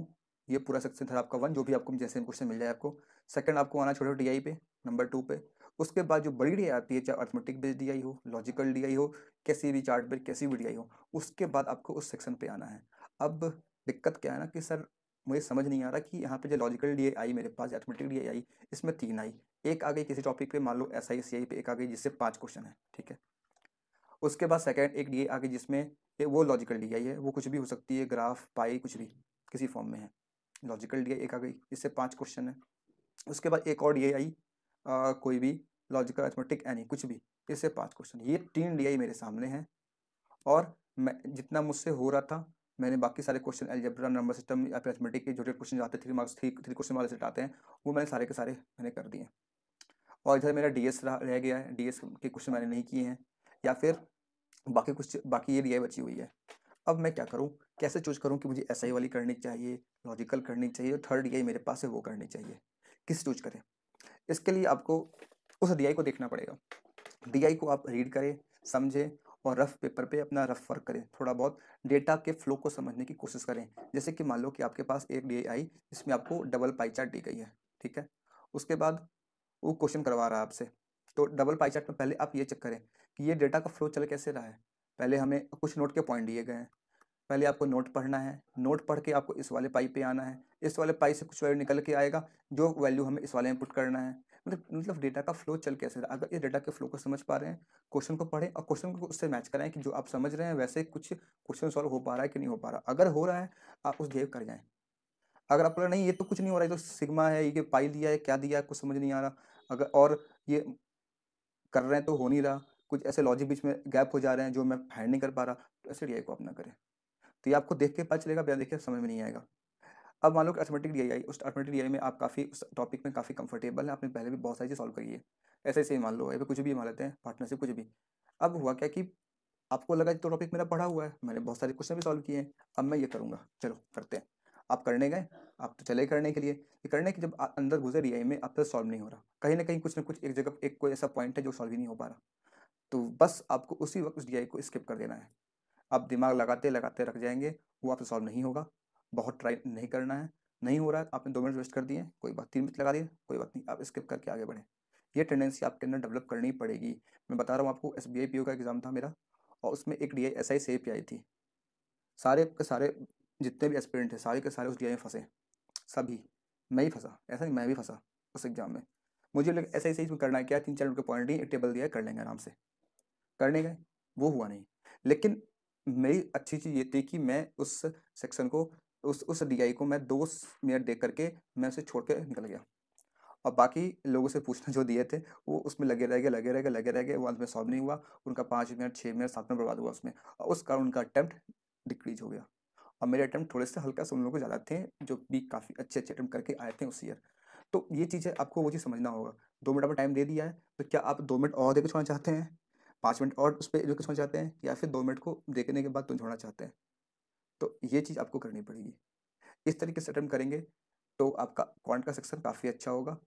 [SPEAKER 1] ये पूरा सेक्शन था आपका वन जो भी आपको जैसे क्वेश्चन मिल जाए आपको सेकंड आपको आना छोटे डी पे नंबर टू पे उसके बाद जो बड़ी डी आती है चाहे अर्थमेटिक बेस डी आई हो लॉजिकल डी आई हो कैसी भी चार्ट पर कैसी भी डी आई हो उसके बाद आपको उस सेक्शन पर आना है अब दिक्कत क्या है ना कि सर मुझे समझ नहीं आ रहा कि यहाँ पे जो लॉजिकल डी आई मेरे पास अर्थमेटिक डी आई इसमें तीन आई एक आ गई किसी टॉपिक पे मान लो एस आई सी आई पे एक आ गई जिससे पाँच क्वेश्चन है ठीक है उसके बाद सेकेंड एक डी आ गई जिसमें वो लॉजिकल डी आई है वो कुछ भी हो सकती है ग्राफ पाई कुछ भी किसी फॉर्म में है लॉजिकल डी आई एक आ गई इससे पाँच क्वेश्चन है उसके बाद एक और डी आई कोई भी लॉजिकल अर्थमेटिक एनी कुछ भी इससे पाँच क्वेश्चन ये तीन डी मेरे सामने हैं और मैं जितना मुझसे हो रहा था मैंने बाकी सारे क्वेश्चन एलजेब्रा नंबर सिस्टम या फिर अर्थमेटिक के जो जो क्वेश्चन आते हैं three marks three three question वाले सेट आते हैं वो मैंने सारे के सारे मैंने कर दिए और इधर मेरा डी एस रह गया है डी एस के क्वेश्चन मैंने नहीं किए हैं या फिर बाकी कुछ बाकी ये डी बची हुई है अब मैं क्या करूँ कैसे चूज करूँ कि मुझे एस वाली करनी चाहिए लॉजिकल करनी चाहिए और थर्ड डी मेरे पास है वो करनी चाहिए किस चूज करें इसके लिए आपको उस डी को देखना पड़ेगा डी को आप रीड करें समझें और रफ पेपर पे अपना रफ वर्क करें थोड़ा बहुत डेटा के फ्लो को समझने की कोशिश करें जैसे कि मान लो कि आपके पास एक डी आई जिसमें आपको डबल पाई चार्ट दी गई है ठीक है उसके बाद वो क्वेश्चन करवा रहा है आपसे तो डबल पाई चार्ट में पहले आप ये चेक करें कि ये डेटा का फ्लो चल कैसे रहा है पहले हमें कुछ नोट के पॉइंट दिए गए हैं पहले आपको नोट पढ़ना है नोट पढ़ के आपको इस वाले पाई पे आना है इस वाले पाई से कुछ वैल्यू निकल के आएगा जो वैल्यू हमें इस वाले में पुट करना है मतलब मतलब डेटा का फ्लो चल कैसे रहा अगर ये डेटा के फ्लो को समझ पा रहे हैं क्वेश्चन को पढ़ें और क्वेश्चन को उससे मैच कराएं कि जो आप समझ रहे हैं वैसे कुछ क्वेश्चन सॉल्व हो पा रहा है कि नहीं हो पा रहा अगर हो रहा है आप उस ढेव कर जाएँ अगर आप नहीं ये तो कुछ नहीं हो रहा है तो सिग्मा है ये पाई दिया है क्या दिया है कुछ समझ नहीं आ रहा अगर और ये कर रहे हैं तो हो नहीं रहा कुछ ऐसे लॉजिक बीच में गैप हो जा रहे हैं जो मैं फाइंड नहीं कर पा रहा तो ऐसे डी को आप ना करें तो ये आपको देख के पता चलेगा बिना देखे समझ में नहीं आएगा अब मान लो कि अर्थमेटिक डी आई उस अर्थमेटिक डी में आप काफ़ी उस टॉपिक में काफ़ी कंफर्टेबल है आपने पहले भी बहुत सारी चीज़ सॉल्व करी है ऐसे ऐसे मान लो या कुछ भी मान लेते हैं पार्टनरशिप कुछ भी अब हुआ क्या कि आपको लगा तो टॉपिक मेरा पढ़ा हुआ है मैंने बहुत सारे क्वेश्चन भी सॉल्व किए हैं अब मैं ये करूँगा चलो करते हैं आप करने गए आप तो चले करने के लिए ये करने के जब अंदर गुजर रही है में अब तक सॉल्व नहीं हो रहा कहीं ना कहीं कुछ ना कुछ एक जगह एक कोई ऐसा पॉइंट है जो सॉल्व ही नहीं हो पा रहा तो बस आपको उसी वक्त उस डी को स्किप कर देना है आप दिमाग लगाते लगाते रख जाएंगे वो आपसे सॉल्व नहीं होगा बहुत ट्राई नहीं करना है नहीं हो रहा है आपने दो मिनट वेस्ट कर दिए कोई बात तीन मिनट लगा दिए कोई बात नहीं आप स्किप करके आगे बढ़ें ये टेंडेंसी आपके अंदर डेवलप करनी पड़ेगी मैं बता रहा हूँ आपको एस बी का एग्ज़ाम था मेरा और उसमें एक डी आई एस आई से पी आई थी सारे के सारे जितने भी एस्पिरेंट थे सारे के सारे उस डी आई में फंसे सभी मैं ही फंसा ऐसा नहीं मैं भी फंसा उस एग्ज़ाम में मुझे लगे ऐसा ही इसमें करना है क्या तीन चार उनके पॉइंट ही एक टेबल दिया कर लेंगे आराम से करने गए वो हुआ नहीं लेकिन मेरी अच्छी चीज़ ये थी कि मैं उस सेक्शन को उस उस डीआई को मैं दो मिनट देख करके मैं उसे छोड़ के निकल गया और बाकी लोगों से पूछना जो दिए थे वो उसमें लगे रह गए लगे रह गए लगे रह गए वो अंत में सॉल्व नहीं हुआ उनका पाँच मिनट छः मिनट सात मिनट बर्बाद हुआ उसमें और उस कारण उनका अटैम्प्ट डिक्रीज हो गया और मेरे अटैम्प्ट थोड़े से हल्का से उन लोगों को ज़्यादा थे जो भी काफ़ी अच्छे अच्छे अटैम्प्ट करके आए थे उस ईयर तो ये चीज़ें आपको वो चीज़ समझना होगा दो मिनट आपको टाइम दे दिया है तो क्या आप दो मिनट और देकर छोड़ना चाहते हैं पाँच मिनट और उस पर एजुकेट होना चाहते हैं या फिर दो मिनट को देखने के बाद तुम छोड़ना चाहते हैं तो ये चीज़ आपको करनी पड़ेगी इस तरीके से अटम करेंगे तो आपका क्वांट का सेक्शन काफ़ी अच्छा होगा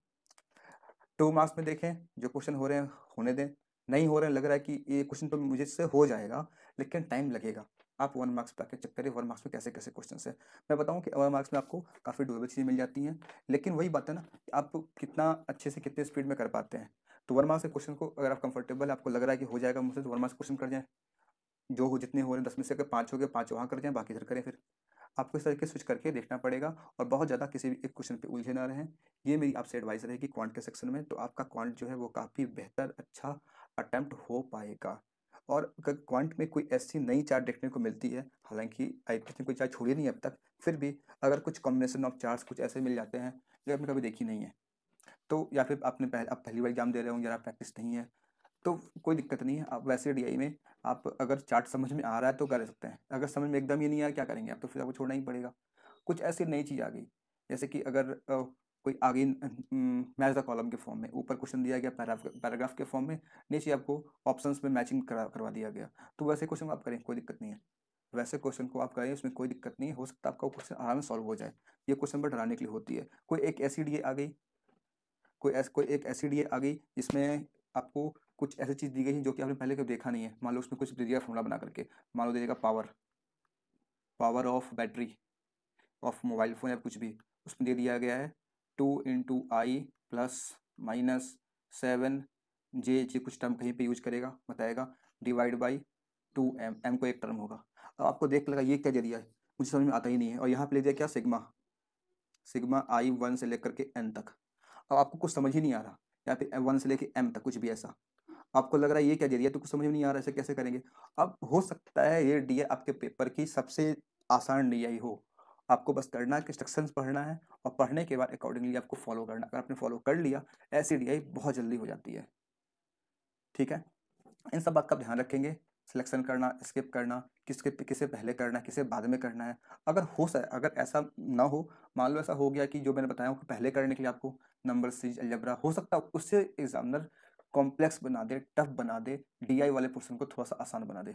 [SPEAKER 1] टू मार्क्स में देखें जो क्वेश्चन हो रहे हैं होने दें नहीं हो रहे हैं लग रहा है कि ये क्वेश्चन तो मुझे से हो जाएगा लेकिन टाइम लगेगा आप वन मार्क्स पर चेक करें वन मार्क्स में कैसे कैसे क्वेश्चन है मैं बताऊं कि वन मार्क्स में आपको काफ़ी डूबल चीज़ें मिल जाती हैं लेकिन वही बात है ना आप कितना अच्छे से कितने स्पीड में कर पाते हैं तो वर्मा से क्वेश्चन को अगर आप कंफर्टेबल आपको लग रहा है कि हो जाएगा मुझसे तो वर्मा से क्वेश्चन कर जाएँ जो हो जितने हो रहे हैं दस में से अगर पाँच हो गए पाँच वहाँ कर जाएँ बाकी इधर करें फिर आपको इस तरीके स्विच करके देखना पड़ेगा और बहुत ज़्यादा किसी भी एक क्वेश्चन पे उलझे ना रहें ये मेरी आपसे एडवाइस रहेगी क्वांट के सेक्शन में तो आपका क्वांट जो है वो काफ़ी बेहतर अच्छा अटैम्प्ट हो पाएगा और अगर क्वांट में कोई ऐसी नई चार्ट देखने को मिलती है हालांकि आई पी कोई चार्ट छोड़ी नहीं अब तक फिर भी अगर कुछ कॉम्बिनेशन ऑफ चार्ट कुछ ऐसे मिल जाते हैं जो आपने कभी देखी नहीं है तो या फिर आपने पहले आप पहली बार एग्जाम दे रहे हो जरा प्रैक्टिस नहीं है तो कोई दिक्कत नहीं है आप वैसे डी e में आप अगर चार्ट समझ में आ रहा है तो कर सकते हैं अगर समझ में एकदम ही नहीं आया क्या करेंगे आप तो फिर आपको छोड़ना ही पड़ेगा कुछ ऐसी नई चीज़ आ गई जैसे कि अगर कोई आगे मैच द कॉलम के फॉर्म में ऊपर क्वेश्चन दिया गया पैराग्राफ के फॉर्म में नीचे आपको ऑप्शंस में मैचिंग करा करवा दिया गया तो वैसे क्वेश्चन आप करें कोई दिक्कत नहीं है वैसे क्वेश्चन को आप करें उसमें कोई दिक्कत नहीं हो सकता आपका क्वेश्चन आराम से सॉल्व हो जाए ये क्वेश्चन पर डराने के लिए होती है कोई एक ऐसी डी e आ गई कोई ऐसा कोई एक ऐसी डी आ गई जिसमें आपको कुछ ऐसी चीज़ दी गई है जो कि आपने पहले कभी देखा नहीं है मान लो उसमें कुछ दे दिया फॉर्मूला बना करके मान लो देगा power power of battery of mobile phone या कुछ भी उसमें दे दिया गया है two into i plus minus seven j j कुछ टर्म कहीं पे यूज करेगा बताएगा divide by two m m को एक टर्म होगा अब आपको देख लगा ये क्या दे दिया है मुझे समझ में आता ही नहीं है और यहाँ पे ले दिया क्या सिग्मा सिग्मा आई वन से लेकर के एन तक अब आपको कुछ समझ ही नहीं आ रहा यहाँ पे वन से लेके एम तक कुछ भी ऐसा आपको लग रहा है ये क्या दे दिया तो कुछ समझ में नहीं आ रहा ऐसे कैसे करेंगे अब हो सकता है ये डी आपके पेपर की सबसे आसान डी हो आपको बस करना है इंस्ट्रक्शंस पढ़ना है और पढ़ने के बाद अकॉर्डिंगली आपको फॉलो करना अगर आपने फॉलो कर लिया ऐसी डी बहुत जल्दी हो जाती है ठीक है इन सब बात का ध्यान रखेंगे सिलेक्शन करना स्किप करना किसके किसे पहले करना है किसे बाद में करना है अगर हो सके अगर ऐसा ना हो मान लो ऐसा हो गया कि जो मैंने बताया वो पहले करने के लिए आपको नंबर सीरीज अल्जबरा हो सकता है उससे एग्जामिनर कॉम्प्लेक्स बना दे टफ बना दे डीआई वाले पोर्सन को थोड़ा सा आसान बना दे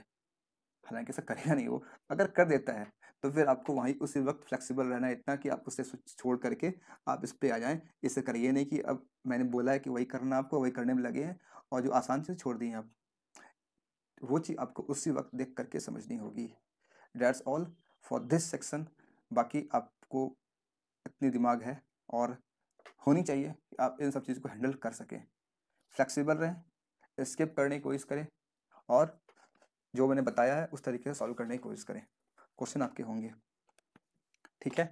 [SPEAKER 1] हालांकि ऐसा करेगा नहीं वो अगर कर देता है तो फिर आपको वहीं उसी वक्त फ्लेक्सिबल रहना है इतना कि आप उसे छोड़ करके आप इस पर आ जाएं इसे करिए नहीं कि अब मैंने बोला है कि वही करना आपको वही करने में लगे हैं और जो आसान से छोड़ दिए आप वो चीज़ आपको उसी वक्त देख करके समझनी होगी that's all for this section बाकी आपको इतनी दिमाग है और होनी चाहिए कि आप इन सब चीज़ को हैंडल कर सकें फ्लेक्सिबल रहें स्किप करने की कोशिश करें और जो मैंने बताया है उस तरीके से सॉल्व करने की कोशिश करें क्वेश्चन आपके होंगे ठीक है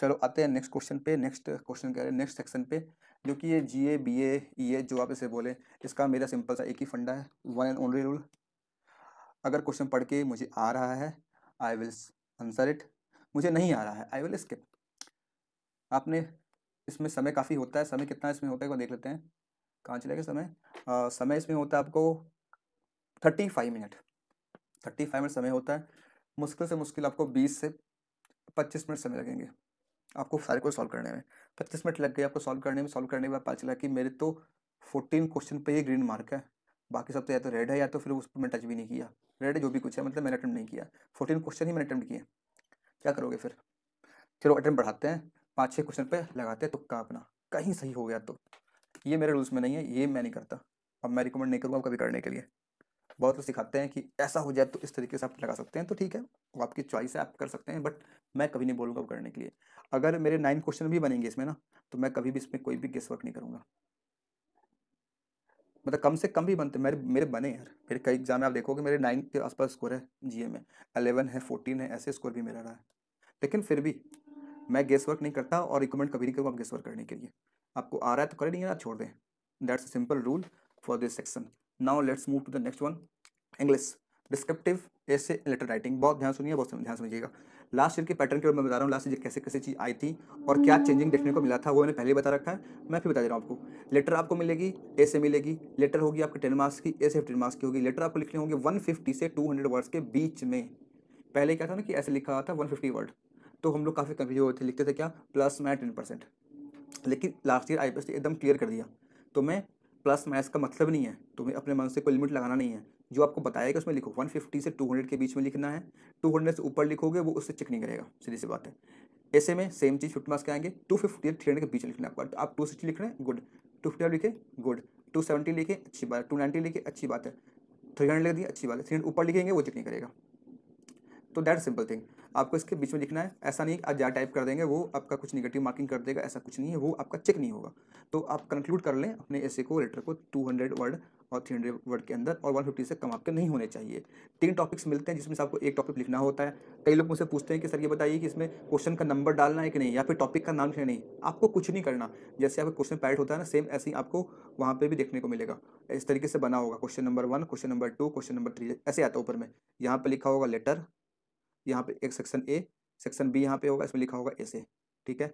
[SPEAKER 1] चलो आते हैं नेक्स्ट क्वेश्चन पे नेक्स्ट क्वेश्चन कह रहे हैं नेक्स्ट सेक्शन पे जो कि ये जी ए बी ए ई ए जो आप इसे बोले इसका मेरा सिंपल सा एक ही फंडा है वन एंड ओनली रूल अगर क्वेश्चन पढ़ के मुझे आ रहा है आई विल आंसर इट मुझे नहीं आ रहा है आई विल स्किप आपने इसमें समय काफ़ी होता है समय कितना इसमें होता है वो देख लेते हैं कहाँ गया समय आ, समय इसमें होता है आपको thirty five minute thirty five minute समय होता है मुश्किल से मुश्किल आपको बीस से पच्चीस मिनट समय लगेंगे आपको सारे को सॉल्व करने में पच्चीस मिनट लग गए आपको सॉल्व करने में सॉल्व करने के बाद पता चला कि मेरे तो फोर्टीन क्वेश्चन पर ही ग्रीन मार्क है बाकी सब तो या तो रेड है या तो फिर उस पर मैं टच भी नहीं किया रेड जो भी कुछ है मतलब मैंने अटैम्प्ट नहीं किया फोर्टीन क्वेश्चन ही मैंने अटैम्प्ट किए क्या करोगे फिर चलो अटैम्प्ट बढ़ाते हैं पाँच छः क्वेश्चन पे लगाते तुक्का तो अपना कहीं सही हो गया तो ये मेरे रूल्स में नहीं है ये मैं नहीं करता अब मैं रिकमेंड नहीं करूँगा कभी करने के लिए बहुत लोग सिखाते हैं कि ऐसा हो जाए तो इस तरीके से आप लगा सकते हैं तो ठीक है वो आपकी चॉइस है आप कर सकते हैं बट मैं कभी नहीं बोलूँगा करने के लिए अगर मेरे नाइन क्वेश्चन भी बनेंगे इसमें ना तो मैं कभी भी इसमें कोई भी गेस वर्क नहीं करूँगा मतलब कम से कम भी बनते मेरे मेरे बने यार मेरे कई एग्जाम में आप देखोगे मेरे नाइन के आसपास स्कोर है जी में अलेवन है फोर्टीन है ऐसे स्कोर भी मेरा रहा है लेकिन फिर भी मैं गेस वर्क नहीं करता और रिकमेंड कभी नहीं करूँगा आप गेस वर्क करने के लिए आपको आ रहा है तो करें नहीं ना छोड़ दें that's simple rule for this section now let's move to the next one English descriptive essay letter writing बहुत ध्यान सुनिए बहुत ध्यान समझिएगा लास्ट ईयर के पैटर्न के बारे में बता रहा हूँ लास्ट ईयर कैसे कैसे चीज़ आई थी और क्या चेंजिंग देखने को मिला था वो मैंने पहले बता रखा है मैं फिर बता दे रहा हूँ आपको लेटर आपको मिलेगी ए से मिलेगी लेटर होगी आपके टेन मार्क्स की ए से टेन मार्क्स की होगी लेटर आपको लिखने होंगे वन फिफ्टी से टू हंड्रेड वर्ड्स के बीच में पहले क्या था ना कि ऐसे लिखा हुआ था वन फिफ्टी वर्ड तो हम लोग काफ़ी कन्फ्यूज हुए थे लिखते थे क्या प्लस माइनस टेन परसेंट लेकिन लास्ट ईयर आई ने एकदम क्लियर कर दिया तो मैं प्लस माइनस का मतलब नहीं है तुम्हें अपने मन से कोई लिमिट लगाना नहीं है जो आपको बताया कि उसमें लिखो 150 से 200 के बीच में लिखना है 200 से ऊपर लिखोगे वो उससे चिक नहीं करेगा सीधी सी बात है ऐसे में सेम चीज़ फिफ्टी मार्क्स के आएंगे टू फिफ्टी थ्री हंड्रेड के बीच लिखना आपको आप टू सिक्सटी लिख रहे हैं गुड टू फिफ्टी लिखे गुड टू सेवेंटी लिखे अच्छी बात है टू नाइनटी लिखे अच्छी बात है थ्री हंड्रेड लिख दिए अच्छी बात है थ्री हंड्रेड ऊपर लिखेंगे वो चिक नहीं करेगा तो दैट सिंपल थिंग आपको इसके बीच में लिखना है ऐसा नहीं आप जहाँ टाइप कर देंगे वो आपका कुछ निगेटिव मार्किंग कर देगा ऐसा कुछ नहीं है वो आपका चेक नहीं होगा तो आप कंक्लूड कर लें अपने ऐसे को लेटर को टू हंड्रेड वर्ड और थ्री हंड्रेड वर्ड के अंदर और वन फिफ्टी से कम आपके नहीं होने चाहिए तीन टॉपिक्स मिलते हैं जिसमें से आपको एक टॉपिक लिखना होता है कई लोग मुझसे पूछते हैं कि सर ये बताइए कि इसमें क्वेश्चन का नंबर डालना है कि नहीं या फिर टॉपिक का नाम लिखना नहीं आपको कुछ नहीं करना जैसे आपका क्वेश्चन पैड होता है ना सेम ऐसे ही आपको वहाँ पर भी देखने को मिलेगा इस तरीके से बना होगा question number one question number two question number three ऐसे आता है ऊपर में यहाँ पर लिखा होगा लेटर यहाँ पे एक सेक्शन ए सेक्शन बी यहाँ पे होगा इसमें लिखा होगा ए ठीक है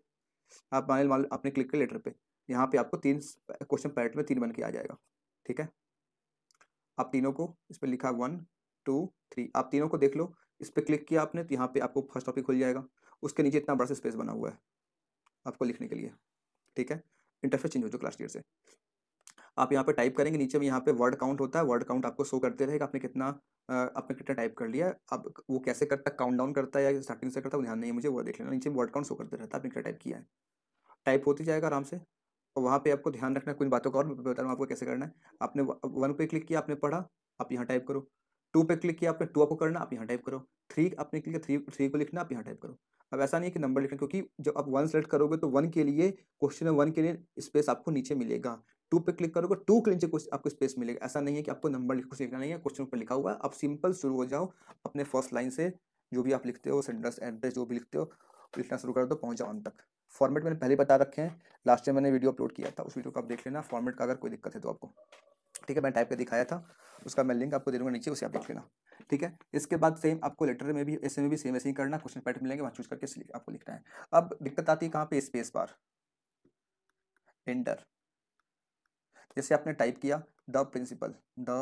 [SPEAKER 1] आप मान मान आपने क्लिक किया लेटर पे यहाँ पे आपको तीन क्वेश्चन पैरेट में तीन बन के आ जाएगा ठीक है आप तीनों को इस पर लिखा वन टू थ्री आप तीनों को देख लो इस पर क्लिक किया आपने तो यहाँ पे आपको फर्स्ट टॉपिक खुल जाएगा उसके नीचे इतना बड़ा सा स्पेस बना हुआ है आपको लिखने के लिए ठीक है इंटरफेस चेंज हो जो क्लास टीयर से आप यहाँ पे टाइप करेंगे नीचे में यहाँ पे वर्ड काउंट होता है वर्ड काउंट आपको शो करते रहेगा आपने कितना आपने कितना टाइप कर लिया अब वो कैसे करता है काउंट डाउन करता है या स्टार्टिंग से करता है ध्यान नहीं है मुझे वो देख लेना नीचे वर्ड काउंट शो करते रहता है आपने कितना टाइप किया है टाइप होती जाएगा आराम से और वहाँ पे आपको ध्यान रखना कुछ बातों का और बता रहा हूँ आपको कैसे करना है आपने वन पे क्लिक किया आपने पढ़ा आप यहाँ टाइप करो टू पे क्लिक किया आपने टू आपको करना आप यहाँ टाइप करो थ्री आपने क्लिक किया थ्री थ्री को लिखना आप यहाँ टाइप करो अब ऐसा नहीं है कि नंबर लिखना क्योंकि जब आप वन सेलेक्ट करोगे तो वन के लिए क्वेश्चन वन के लिए स्पेस आपको नीचे मिलेगा टू पे क्लिक करोगे टू के नीचे कुछ आपको स्पेस मिलेगा ऐसा नहीं है कि आपको नंबर कुछ लिखना नहीं है क्वेश्चन पर लिखा हुआ है आप सिंपल शुरू हो जाओ अपने फर्स्ट लाइन से जो भी आप लिखते हो सेंटेंस एड्रेस जो भी लिखते हो लिखना शुरू कर दो पहुँच जाओ तक फॉर्मेट मैंने पहले बता रखे हैं लास्ट टाइम मैंने वीडियो अपलोड किया था उस वीडियो को आप देख लेना फॉर्मेट का अगर कोई दिक्कत है तो आपको ठीक है मैं टाइप कर दिखाया था उसका मैं लिंक आपको दे दूंगा नीचे उसे आप देख लेना ठीक है इसके बाद सेम आपको लेटर में भी ऐसे में भी सेम ऐसे ही करना क्वेश्चन पैटर्न मिलेंगे वहाँ चूज करके आपको लिखना है अब दिक्कत आती है कहाँ पे स्पेस बार एंटर जैसे आपने टाइप किया द प्रिंसिपल द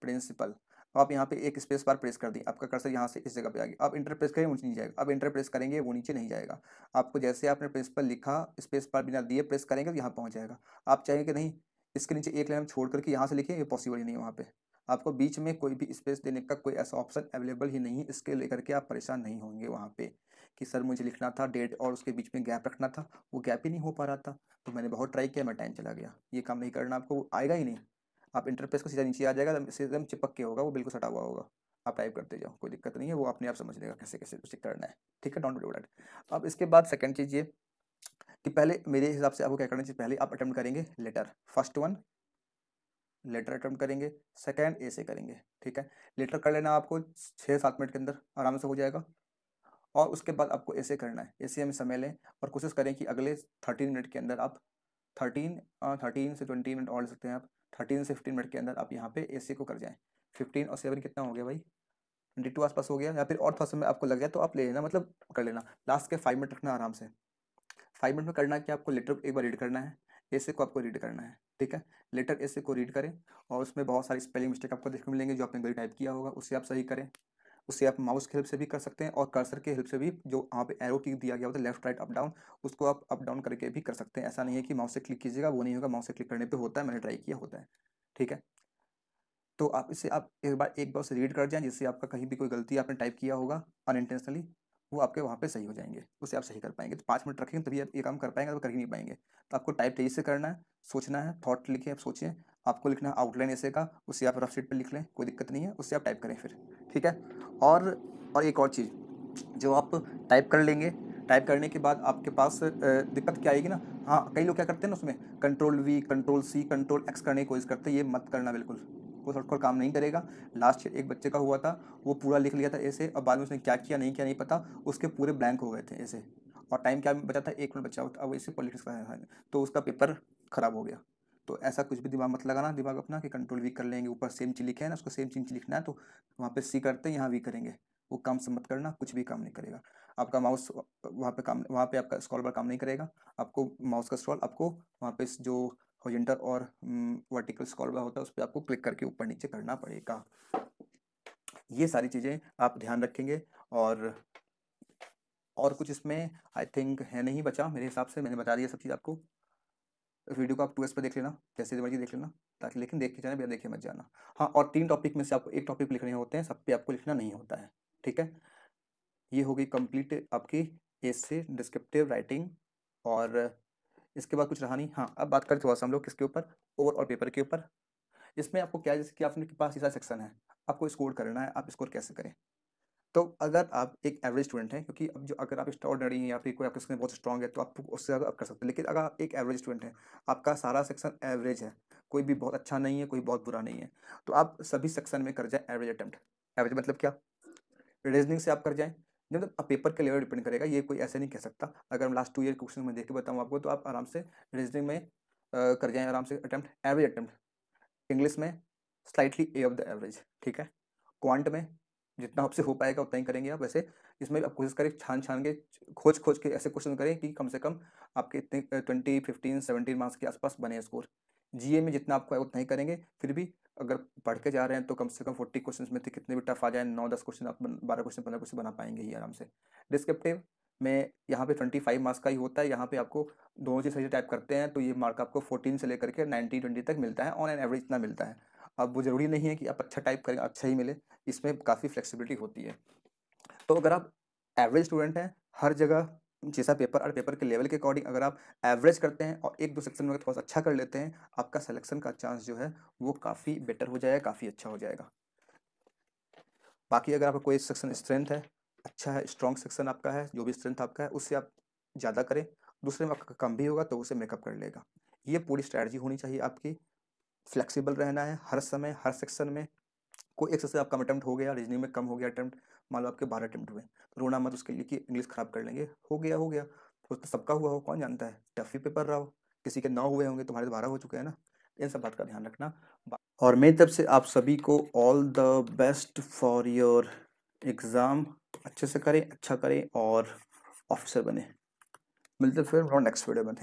[SPEAKER 1] प्रिंसिपल तो आप यहाँ पे एक स्पेस बार प्रेस कर दी आपका कर्सर यहाँ से इस जगह पे आ गया आप इंटर प्रेस करें वो नीचे नहीं जाएगा आप इंटर प्रेस करेंगे वो नीचे नहीं जाएगा आपको जैसे आपने प्रिंसिपल लिखा स्पेस बार बिना दिए प्रेस करेंगे तो यहाँ पहुँच जाएगा आप चाहेंगे कि नहीं इसके नीचे एक लाइन छोड़ करके यहाँ से लिखें ये पॉसिबल ही नहीं है वहाँ पर आपको बीच में कोई भी स्पेस देने का कोई ऐसा ऑप्शन अवेलेबल ही नहीं है इसके लेकर के आप परेशान नहीं होंगे वहाँ पर कि सर मुझे लिखना था डेट और उसके बीच में गैप रखना था वो गैप ही नहीं हो पा रहा था तो मैंने बहुत ट्राई किया मैं टाइम चला गया ये काम नहीं करना आपको आएगा ही नहीं आप इंटरफेस को सीधा नीचे आ जाएगा एकदम चिपक के होगा वो बिल्कुल सटा हुआ होगा आप टाइप करते जाओ कोई दिक्कत नहीं है वो अपने आप समझ लेगा कैसे कैसे उसे करना है ठीक है डॉन्ट डू तो अब इसके बाद सेकेंड चीज़ ये कि पहले मेरे हिसाब से आपको क्या करना चाहिए पहले आप अटैम्प्ट करेंगे later first one later attempt करेंगे सेकेंड ए से करेंगे ठीक है लेटर कर लेना आपको छः सात मिनट के अंदर आराम से हो जाएगा और उसके बाद आपको ऐसे करना है ऐसे हम समय लें और कोशिश करें कि अगले थर्टीन मिनट के अंदर आप थर्टीन थर्टीन से ट्वेंटी मिनट और ले सकते हैं आप थर्टीन से फिफ्टीन मिनट के अंदर आप यहाँ पे ऐसे को कर जाएँ फिफ्टीन और सेवन कितना हो गया भाई ट्वेंटी टू आस हो गया या फिर और थोड़ा समय आपको लग जाए तो आप ले लेना मतलब कर लेना लास्ट के फाइव मिनट रखना आराम से फाइव मिनट में करना कि आपको लेटर एक बार रीड करना है ऐसे को आपको रीड करना है ठीक है लेटर ऐसे को रीड करें और उसमें बहुत सारी स्पेलिंग मिस्टेक आपको देखने मिलेंगे जो आपने गलत टाइप किया होगा उसे आप सही करें उसे आप माउस की हेल्प से भी कर सकते हैं और कर्सर की हेल्प से भी जो वहाँ पे एरो टिक दिया गया होता है लेफ्ट राइट अप डाउन उसको आप अप डाउन करके भी कर सकते हैं ऐसा नहीं है कि माउस से क्लिक कीजिएगा वो नहीं होगा माउस से क्लिक करने पर होता है मैंने ट्राई किया होता है ठीक है तो आप इसे आप एक बार एक बार उसे रीड कर जाए जिससे आपका कहीं भी कोई गलती आपने टाइप किया होगा अनइंटेंशनली वो आपके वहाँ पे सही हो जाएंगे उसे आप सही कर पाएंगे तो पाँच मिनट रखेंगे तभी आप ये काम कर पाएंगे तो कर ही नहीं पाएंगे तो आपको टाइप तेजी से करना है सोचना है थॉट लिखें आप सोचें आपको लिखना आउटलाइन ऐसे का उसे आप रफ शीट पर लिख लें कोई दिक्कत नहीं है उससे आप टाइप करें फिर ठीक है और और एक और चीज़ जो आप टाइप कर लेंगे टाइप करने के बाद आपके पास दिक्कत क्या आएगी ना हाँ कई लोग क्या करते हैं ना उसमें control V control C control X करने की कोशिश करते हैं ये मत करना बिल्कुल वो शॉर्टकट काम नहीं करेगा लास्ट ईयर एक बच्चे का हुआ था वो पूरा लिख लिया था ऐसे और बाद में उसने क्या किया नहीं किया नहीं पता उसके पूरे ब्लैंक हो गए थे ऐसे और टाइम क्या बचा था एक मिनट बचा हुआ था अब ऐसे पॉलिटिक्स का तो उसका पेपर ख़राब हो गया तो ऐसा कुछ भी दिमाग मत लगाना दिमाग अपना कि कंट्रोल वी कर लेंगे ऊपर सेम चीज लिखे है ना उसको सेम चीज लिखना है तो वहाँ पे सी करते हैं यहाँ वी करेंगे वो काम से मत करना कुछ भी काम नहीं करेगा आपका माउस वहाँ पे काम वहाँ पे आपका स्क्रॉल पर काम नहीं करेगा आपको माउस का स्क्रॉल आपको वहाँ पे जो हॉजेंटल और वर्टिकल स्क्रॉल बार होता है उस पर आपको क्लिक करके ऊपर नीचे करना पड़ेगा ये सारी चीज़ें आप ध्यान रखेंगे और और कुछ इसमें आई थिंक है नहीं बचा मेरे हिसाब से मैंने बता दिया सब चीज़ आपको वीडियो को आप टू एस पर देख लेना जैसे मर्जी देख लेना ताकि लेकिन देख के जाना बिना देखे मत जाना हाँ और तीन टॉपिक में से आपको एक टॉपिक लिखने होते हैं सब पे आपको लिखना नहीं होता है ठीक है ये होगी कंप्लीट आपकी एसे डिस्क्रिप्टिव राइटिंग और इसके बाद कुछ रहा नहीं हाँ अब बात करें थोड़ा सा हम लोग किसके ऊपर और पेपर के ऊपर इसमें आपको क्या जैसे कि आपने के पास ऐसा सेक्शन है आपको स्कोर करना है आप स्कोर कैसे करें तो अगर आप एक एवरेज स्टूडेंट हैं क्योंकि अब जो अगर आप एक्स्ट्रा ऑर्डनरी हैं या फिर कोई आपके सेक्शन बहुत स्ट्रॉग है तो आप उससे ज़्यादा आप कर सकते हैं लेकिन अगर आप एक एवरेज स्टूडेंट हैं आपका सारा सेक्शन एवरेज है कोई भी बहुत अच्छा नहीं है कोई बहुत बुरा नहीं है तो आप सभी सेक्शन में कर जाए एवरेज अटैम्प्ट एवरेज मतलब क्या रीजनिंग से आप कर जाएँ मतलब आप पेपर के लेवल डिपेंड करेगा ये कोई ऐसे नहीं कह सकता अगर हम लास्ट टू ईयर क्वेश्चन में देख के बताऊँ आपको तो आप आराम से रीजनिंग में कर जाएँ आराम से अटैम्प्ट एवरेज अटैम्प्ट इंग्लिश में slightly above the average ठीक है क्वांट में जितना आपसे हो पाएगा उतना ही करेंगे आप वैसे इसमें आप कोशिश करें छान छान के खोज खोज के ऐसे क्वेश्चन करें कि कम से कम आपके इतने ट्वेंटी फिफ्टीन सेवेंटीन मार्क्स के आसपास बने स्कोर जी में जितना आपको उतना ही करेंगे फिर भी अगर पढ़ के जा रहे हैं तो कम से कम फोर्टी क्वेश्चन में थे कितने भी टफ आ जाए नौ दस क्वेश्चन आप बारह क्वेश्चन पंद्रह क्वेश्चन बना पाएंगे ही आराम से डिस्क्रिप्टिव में यहाँ पे ट्वेंटी फाइव मार्क्स का ही होता है यहाँ पे आपको दोनों चीज़ सही से टाइप करते हैं तो ये मार्क आपको फोर्टीन से लेकर के नाइनटीन ट्वेंटी तक मिलता है ऑन एन एवरेज इतना मिलता है अब वो ज़रूरी नहीं है कि आप अच्छा टाइप करें अच्छा ही मिले इसमें काफ़ी फ्लेक्सिबिलिटी होती है तो अगर आप एवरेज स्टूडेंट हैं हर जगह जैसा पेपर और पेपर के लेवल के अकॉर्डिंग अगर आप एवरेज करते हैं और एक दो सेक्शन में थोड़ा सा अच्छा कर लेते हैं आपका सिलेक्शन का चांस जो है वो काफ़ी बेटर हो जाएगा काफ़ी अच्छा हो जाएगा बाकी अगर आपका कोई सेक्शन स्ट्रेंथ है अच्छा है स्ट्रॉन्ग सेक्शन आपका है जो भी स्ट्रेंथ आपका है उससे आप ज़्यादा करें दूसरे में आपका कम भी होगा तो उसे मेकअप कर लेगा ये पूरी स्ट्रैटी होनी चाहिए आपकी फ्लेक्सिबल रहना है हर समय हर सेक्शन में कोई एक से आपका अटैम्प्ट हो गया रीजनिंग में कम हो गया अटैम्प्ट मान लो आपके बारह अटैम्प्ट हुए तो रोना मत उसके लिए कि इंग्लिश खराब कर लेंगे हो गया हो गया तो सबका हुआ हो कौन जानता है टफ ही पेपर रहा हो किसी के नौ हुए होंगे तुम्हारे दोबारा तो हो चुके हैं ना इन सब बात का ध्यान रखना और मेरी तरफ से आप सभी को all the best for your exam अच्छे से करें अच्छा करें और ऑफिसर बने मिलते फिर नेक्स्ट वीडियो में